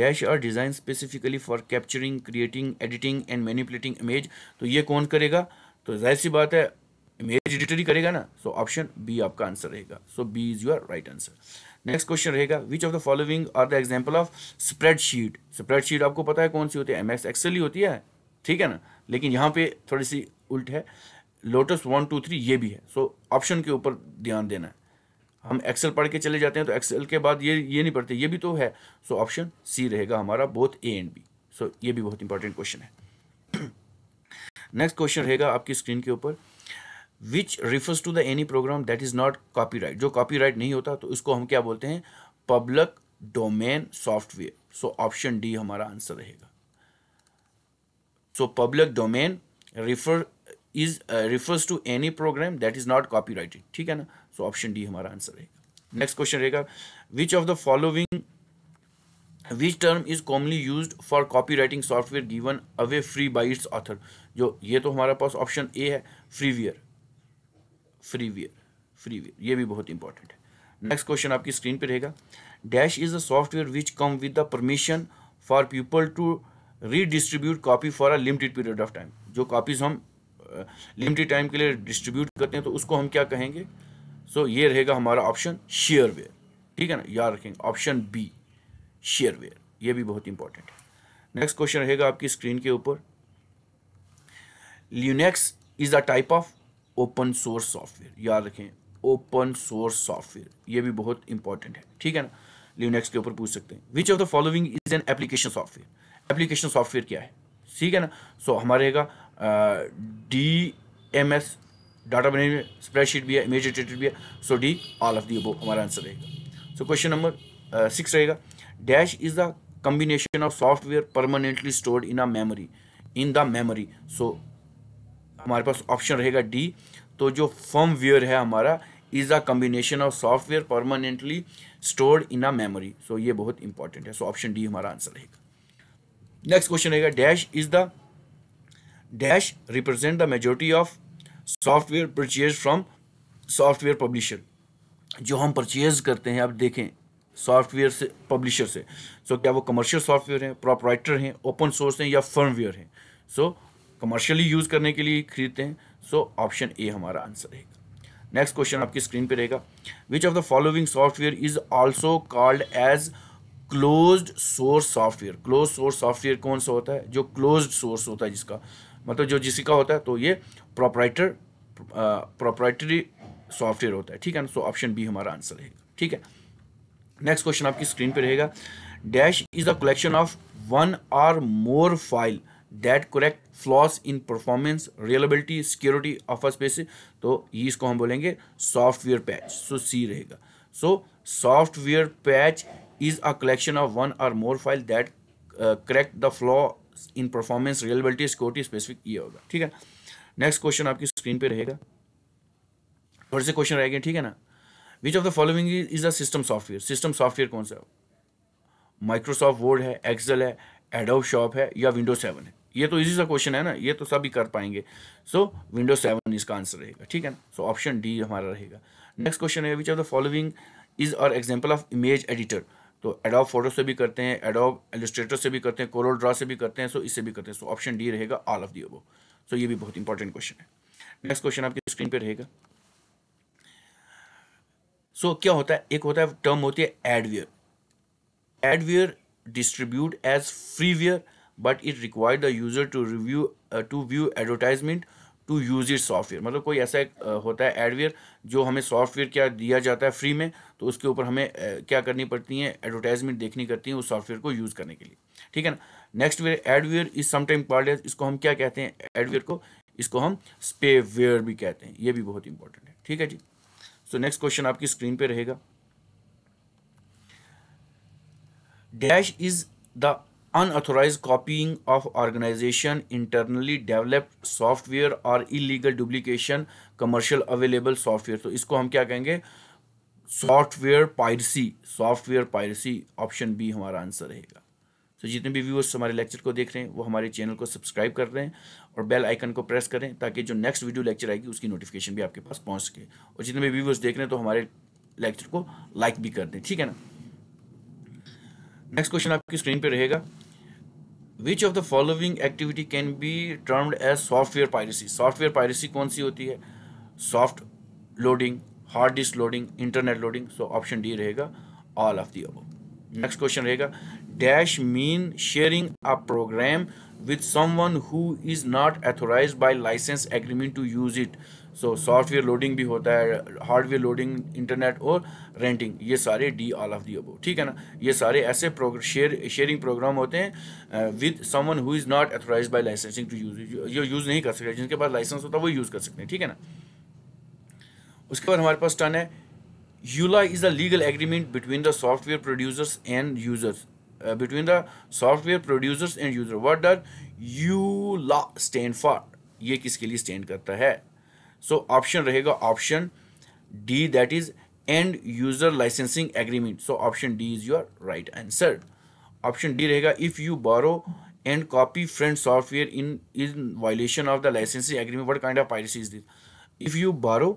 dash are design specifically for capturing creating editing and manipulating image तो ये कौन करेगा तो जाहिर सी बात है इमेज एडिटरी करेगा ना सो ऑप्शन बी आपका आंसर रहेगा so B is your right answer next question रहेगा which of the following are the example of spreadsheet spreadsheet आपको पता है कौन सी होती है एम एक्स एक्सेल ही होती है ठीक है ना लेकिन यहाँ पे थोड़ी सी उल्ट है लोटस वन टू थ्री ये भी है सो so, ऑप्शन के ऊपर ध्यान देना है हम एक्सेल पढ़ के चले जाते हैं तो एक्सेल के बाद ये ये नहीं पढ़ते ये भी तो है सो ऑप्शन सी रहेगा हमारा both A and B so ये भी बहुत इंपॉर्टेंट क्वेश्चन है नेक्स्ट <coughs> क्वेश्चन रहेगा आपकी स्क्रीन के ऊपर which refers to the any program that is not right जो राइट नहीं होता तो उसको हम क्या बोलते हैं public domain software so option D हमारा आंसर रहेगा so public domain refer is refers to any program that is not copyrighted ठीक है ना सो ऑप्शन डी हमारा आंसर रहेगा नेक्स्ट क्वेश्चन रहेगा which of the following which term is commonly use for copyrighting software given away free by its author जो ये तो हमारे पास ऑप्शन ए है फ्रीवियर फ्रीवेयर फ्रीवेयर ये भी बहुत इंपॉर्टेंट है नेक्स्ट क्वेश्चन आपकी स्क्रीन पर रहेगा dash is a software which come with the permission for people to redistribute copy for a limited period of time जो कॉपीज हम लिमिटेड टाइम के लिए डिस्ट्रीब्यूट करते हैं तो उसको हम क्या कहेंगे सो so, ये रहेगा हमारा ऑप्शन शेयरवेयर ठीक है ना याद रखेंगे ऑप्शन बी शेयरवेयर ये भी बहुत इंपॉर्टेंट है नेक्स्ट क्वेश्चन रहेगा आपकी स्क्रीन के ऊपर Linux is a type of open source software याद रखें ओपन सोर्स सॉफ्टवेयर ये भी बहुत इंपॉर्टेंट है ठीक है ना लिनक्स के ऊपर पूछ सकते हैं which of the following is an application software application software क्या है ठीक है ना सो so, हमारे का डी एम एस डाटा बने स्प्रेडशीट भी है इमेज एडिटेड भी है so D all of the above हमारा आंसर रहेगा सो क्वेश्चन नंबर सिक्स रहेगा dash is the combination of software permanently stored in a memory in the memory so हमारे पास ऑप्शन रहेगा डी तो जो वेयर है हमारा is a combination of software permanently stored in a memory so ये बहुत इंपॉर्टेंट है सो ऑप्शन डी हमारा आंसर रहेगा नेक्स्ट क्वेश्चन रहेगा dash is the dash represent the majority of software purchase from software publisher जो हम purchase करते हैं अब देखें सॉफ्टवेयर से पब्लिशर से सो so, क्या वो कमर्शियल सॉफ्टवेयर हैं प्रॉपराइटर हैं ओपन सोर्स हैं या फर्मवेयर हैं सो so, कमर्शियली यूज़ करने के लिए खरीदते हैं सो ऑप्शन ए हमारा आंसर रहेगा नेक्स्ट क्वेश्चन आपकी स्क्रीन पे रहेगा which of the following software is also called as closed source software close source software कौन सा होता है जो क्लोज्ड सोर्स होता है जिसका मतलब जो जिसका होता है तो ये प्रोपराइटर प्रोपराइटरी सॉफ्टवेयर होता है ठीक है ना सो ऑप्शन बी हमारा आंसर रहेगा ठीक है नेक्स्ट क्वेश्चन आपकी स्क्रीन पे रहेगा dash is the collection of one or more file that correct flaws in performance reliability security offer space तो इसको हम बोलेंगे सॉफ्टवेयर पैच सो सी रहेगा so software patch is a collection of one or more file that correct the flaw in performance reliability security specific ये होगा ठीक है next question आपकी स्क्रीन पे रहेगा फिर से क्वेश्चन रहेगा ठीक है ना which of the following is a system software system software कौन सा माइक्रोसॉफ्ट वर्ड है एक्सेल है एडोब शॉप है या विंडो सेवन है ये तो इजी सा क्वेश्चन है ना ये तो सभी कर पाएंगे सो विंडो सेवन इसका आंसर रहेगा ठीक है ना सो ऑप्शन डी हमारा रहेगा नेक्स्ट क्वेश्चन है which of the following is और एग्जाम्पल ऑफ इमेज एडिटर तो एडोब फोटो से भी करते हैं एडोब एलिस्ट्रेटर से भी करते हैं कोरोल ड्रा से भी करते हैं सो इससे भी करते हैं सो ऑप्शन डी रहेगा all of the above so ये भी बहुत इंपॉर्टेंट क्वेश्चन है नेक्स्ट क्वेश्चन आपकी स्क्रीन पे रहेगा सो so, क्या होता है एक होता है टर्म होती है adware adware distribute as freeware but it require the user to review to view advertisement to use it software मतलब कोई ऐसा एक uh, होता है एडवेयर जो हमें सॉफ्टवेयर क्या दिया जाता है फ्री में तो उसके ऊपर हमें uh, क्या करनी पड़ती है एडवर्टाइजमेंट देखनी करती है उस सॉफ्टवेयर को यूज़ करने के लिए ठीक है ना next ware adware is sometime called as इसको हम क्या कहते हैं एडवेयर को इसको हम स्पेवेयर भी कहते हैं ये भी बहुत इंपॉर्टेंट है ठीक है जी सो नेक्स्ट क्वेश्चन आपकी स्क्रीन पे रहेगा dash is the unauthorized copying of organization internally developed software और illegal duplication commercial available software तो इसको हम क्या कहेंगे software piracy software piracy option B हमारा आंसर रहेगा तो जितने भी व्यूअर्स हमारे लेक्चर को देख रहे हैं वो हमारे चैनल को सब्सक्राइब कर रहे हैं और बेल आइकन को प्रेस करें ताकि जो नेक्स्ट वीडियो लेक्चर आएगी उसकी नोटिफिकेशन भी आपके पास पहुंच सके और जितने भी व्यूअर्स देख रहे हैं तो हमारे लेक्चर को लाइक भी कर दें ठीक है ना नेक्स्ट क्वेश्चन आपकी स्क्रीन पे रहेगा which of the following activity can be termed as software piracy software piracy कौन सी होती है soft loading hard disk loading internet loading so option D रहेगा all of the above next question रहेगा dash mean sharing a program with someone who is not authorise by licence agreement to use it so software loading भी होता है hardware loading internet और renting ये सारे D all of the above ठीक है ना ये सारे ऐसे शेयर शेयरिंग प्रोग्राम होते हैं with someone who is not authorise by licensing to use ये यूज़ नहीं कर सकते जिनके पास लाइसेंस होता है वो यूज़ कर सकते हैं ठीक है ना उसके बाद हमारे पास टर्न है EULA is a legal agreement between the software producers and users between the software producers and user what does EULA stand for ये किसके लिए स्टैंड करता है सो ऑप्शन रहेगा option D that is end user licensing agreement so option D is your right answer option D रहेगा if you borrow and copy friend software in is violation of the licensing agreement what kind of piracy is this if you borrow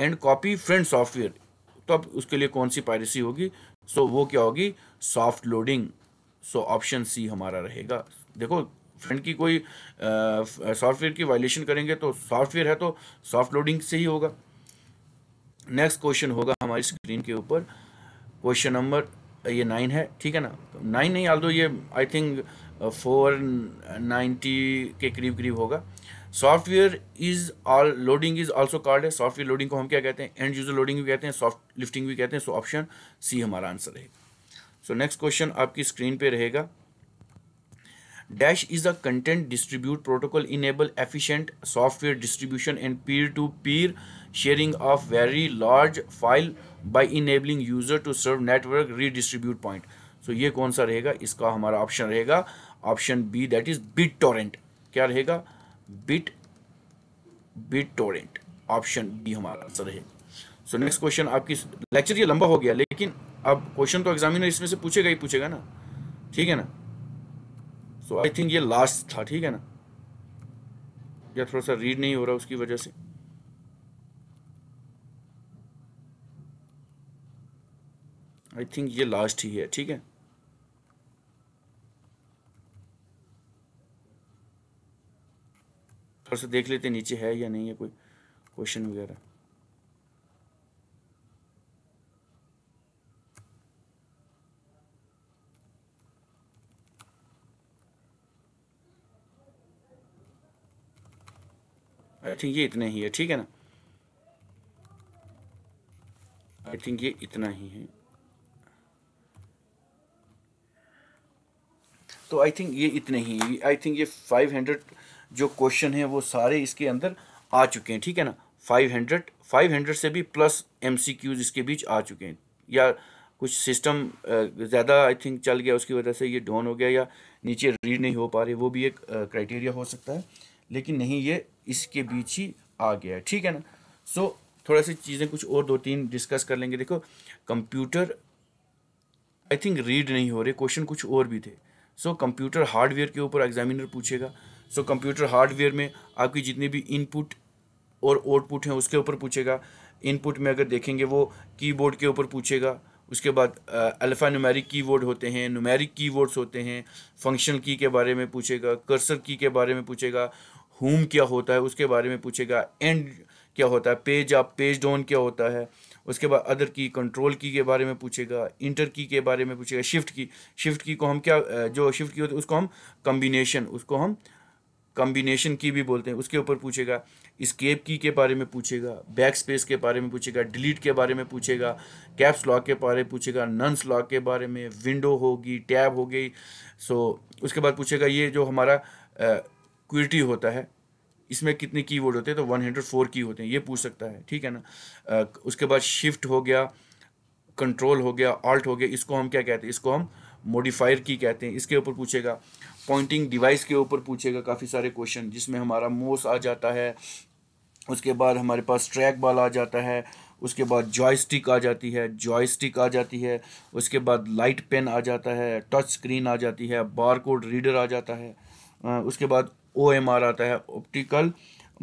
and copy friend software तो अब उसके लिए कौन सी piracy होगी so so, वो क्या होगी soft loading so option C हमारा रहेगा देखो फ्रंट की कोई सॉफ्टवेयर की वायलेशन करेंगे तो सॉफ्टवेयर है तो सॉफ्ट लोडिंग से ही होगा नेक्स्ट क्वेश्चन होगा हमारी स्क्रीन के ऊपर क्वेश्चन नंबर ये नाइन है ठीक है ना नाइन नहीं आल दो ये आई थिंक फोर नाइन्टी के करीब करीब होगा software is all loading is also called है सॉफ्टवेयर लोडिंग को हम क्या कहते हैं एंड यूजर लोडिंग भी कहते हैं सॉफ्ट लिफ्टिंग भी कहते हैं सो ऑप्शन सी हमारा आंसर रहेगा सो नेक्स्ट क्वेश्चन आपकी स्क्रीन पे रहेगा Dash is a content distribute protocol enable efficient software distribution and peer-to-peer -peer sharing of very large file by enabling user to serve network redistribute point. So so, ये कौन सा रहेगा इसका हमारा option रहेगा option B that is BitTorrent क्या रहेगा bit BitTorrent option B हमारा आंसर है सो नेक्स्ट क्वेश्चन आपकी लेक्चर ये लंबा हो गया लेकिन अब क्वेश्चन तो एग्जामिनर इसमें से पूछेगा ही पूछेगा ना ठीक है ना सो आई थिंक ये लास्ट था ठीक है ना या थोड़ा सा रीड नहीं हो रहा उसकी वजह से आई थिंक ये लास्ट ही है ठीक है थोड़ा सा देख लेते नीचे है या नहीं है कोई क्वेश्चन वगैरह आई थिंक ये इतना ही है ठीक है ना आई थिंक ये इतना ही है तो आई थिंक ये इतने ही आई थिंक ये 500 जो क्वेश्चन है वो सारे इसके अंदर आ चुके हैं ठीक है ना 500 500 से भी प्लस एम इसके बीच आ चुके हैं या कुछ सिस्टम ज़्यादा आई थिंक चल गया उसकी वजह से ये डाउन हो गया या नीचे रीड नहीं हो पा रही वो भी एक क्राइटेरिया हो सकता है लेकिन नहीं ये इसके बीच ही आ गया है ठीक है ना सो so, थोड़ा सी चीज़ें कुछ और दो तीन डिस्कस कर लेंगे देखो कंप्यूटर आई थिंक रीड नहीं हो रहे क्वेश्चन कुछ और भी थे सो कंप्यूटर हार्डवेयर के ऊपर एग्जामिनर पूछेगा सो कंप्यूटर हार्डवेयर में आपकी जितनी भी इनपुट और आउटपुट हैं उसके ऊपर पूछेगा इनपुट में अगर देखेंगे वो कीबोर्ड के ऊपर पूछेगा उसके बाद अल्फ़ा की कीबोर्ड होते हैं नुमेरिक कीबोर्ड्स होते हैं फंक्शनल की के बारे में पूछेगा कर्सर की के बारे में पूछेगा होम क्या होता है उसके बारे में पूछेगा एंड क्या होता है पेज आप पेज डाउन क्या होता है उसके बाद अदर की कंट्रोल की के बारे में पूछेगा इंटर की के बारे में पूछेगा शिफ्ट की शिफ्ट की को हम क्या जो शिफ्ट की होती है उसको हम कम्बिनेशन उसको हम कम्बिनेशन की भी बोलते हैं उसके ऊपर पूछेगा इस्केप की के बारे में पूछेगा बैक स्पेस के बारे में पूछेगा डिलीट के बारे में पूछेगा कैप्स लॉक के बारे में पूछेगा नन्स लॉक के बारे में विंडो होगी टैब हो गई सो उसके बाद पूछेगा ये जो हमारा क्विटी होता है इसमें कितने वर्ड होते हैं तो वन हंड्रेड फोर की होते हैं ये पूछ सकता है ठीक है ना उसके बाद शिफ्ट हो गया कंट्रोल हो गया ऑल्ट हो गया इसको हम क्या कहते हैं इसको हम मॉडिफायर की कहते हैं इसके ऊपर पूछेगा पॉइंटिंग डिवाइस के ऊपर पूछेगा काफ़ी सारे क्वेश्चन जिसमें हमारा मोस आ जाता है उसके बाद हमारे पास ट्रैक बॉल आ जाता है उसके बाद जॉयस्टिक आ जाती है जॉयस्टिक आ जाती है उसके बाद लाइट पेन आ जाता है टच स्क्रीन आ जाती है बार कोड रीडर आ जाता है उसके बाद ओ एम आर आता है ऑप्टिकल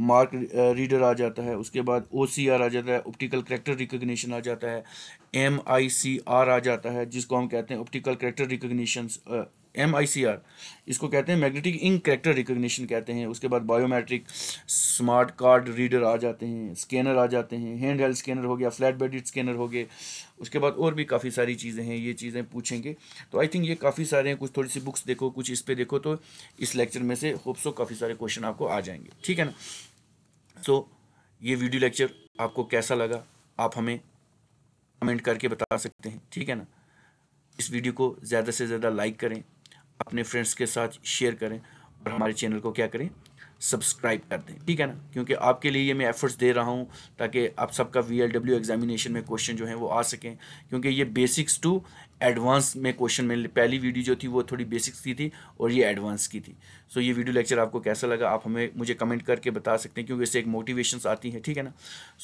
मार्क रीडर आ जाता है उसके बाद ओ सी आर आ जाता है ऑप्टिकल करेक्टर रिकग्निशन आ जाता है एम आई सी आर आ जाता है जिसको हम कहते हैं optical character recognition M I C R इसको कहते हैं मैग्नेटिक इंक करेक्टर रिकोगनीशन कहते हैं उसके बाद बायोमेट्रिक स्मार्ट कार्ड रीडर आ जाते हैं स्कैनर आ जाते हैं हैंड हेल्ड स्कैनर हो गया फ्लैट बेडिड स्कैनर हो गए उसके बाद और भी काफ़ी सारी चीज़ें हैं ये चीज़ें पूछेंगे तो आई थिंक ये काफ़ी सारे हैं कुछ थोड़ी सी बुक्स देखो कुछ इस पर देखो तो इस लेक्चर में से होप्सो काफ़ी सारे क्वेश्चन आपको आ जाएंगे ठीक है ना तो ये वीडियो लेक्चर आपको कैसा लगा आप हमें कमेंट करके बता सकते हैं ठीक है ना इस वीडियो को ज़्यादा से ज़्यादा लाइक करें अपने फ्रेंड्स के साथ शेयर करें और हमारे चैनल को क्या करें सब्सक्राइब कर दें ठीक है ना क्योंकि आपके लिए ये मैं एफ़र्ट्स दे रहा हूँ ताकि आप सबका वी एग्ज़ामिनेशन में क्वेश्चन जो है वो आ सकें क्योंकि ये बेसिक्स टू एडवांस में क्वेश्चन मिल पहली वीडियो जो थी वो थोड़ी बेसिक्स की थी और ये एडवांस की थी सो so, ये वीडियो लेक्चर आपको कैसा लगा आप हमें मुझे कमेंट करके बता सकते हैं क्योंकि इससे एक मोटिवेशंस आती हैं ठीक है ना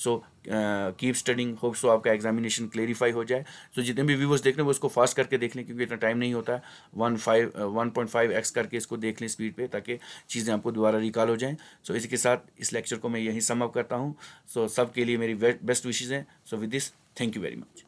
so keep studying hope so आपका एग्जामिनेशन क्लेरिफाई हो जाए सो so, जितने भी व्यूवर्स देख रहे हैं वो इसको फास्ट करके देख लें क्योंकि इतना टाइम नहीं होता है one five one point five x करके इसको देख लें स्पीड पर ताकि चीज़ें आपको दोबारा रिकॉल हो जाएँ सो so, इसी के साथ इस लेक्चर को मैं यहीं समअप करता हूँ सो so, सब के लिए मेरी बेस्ट विशेज़ हैं so with this thank you very much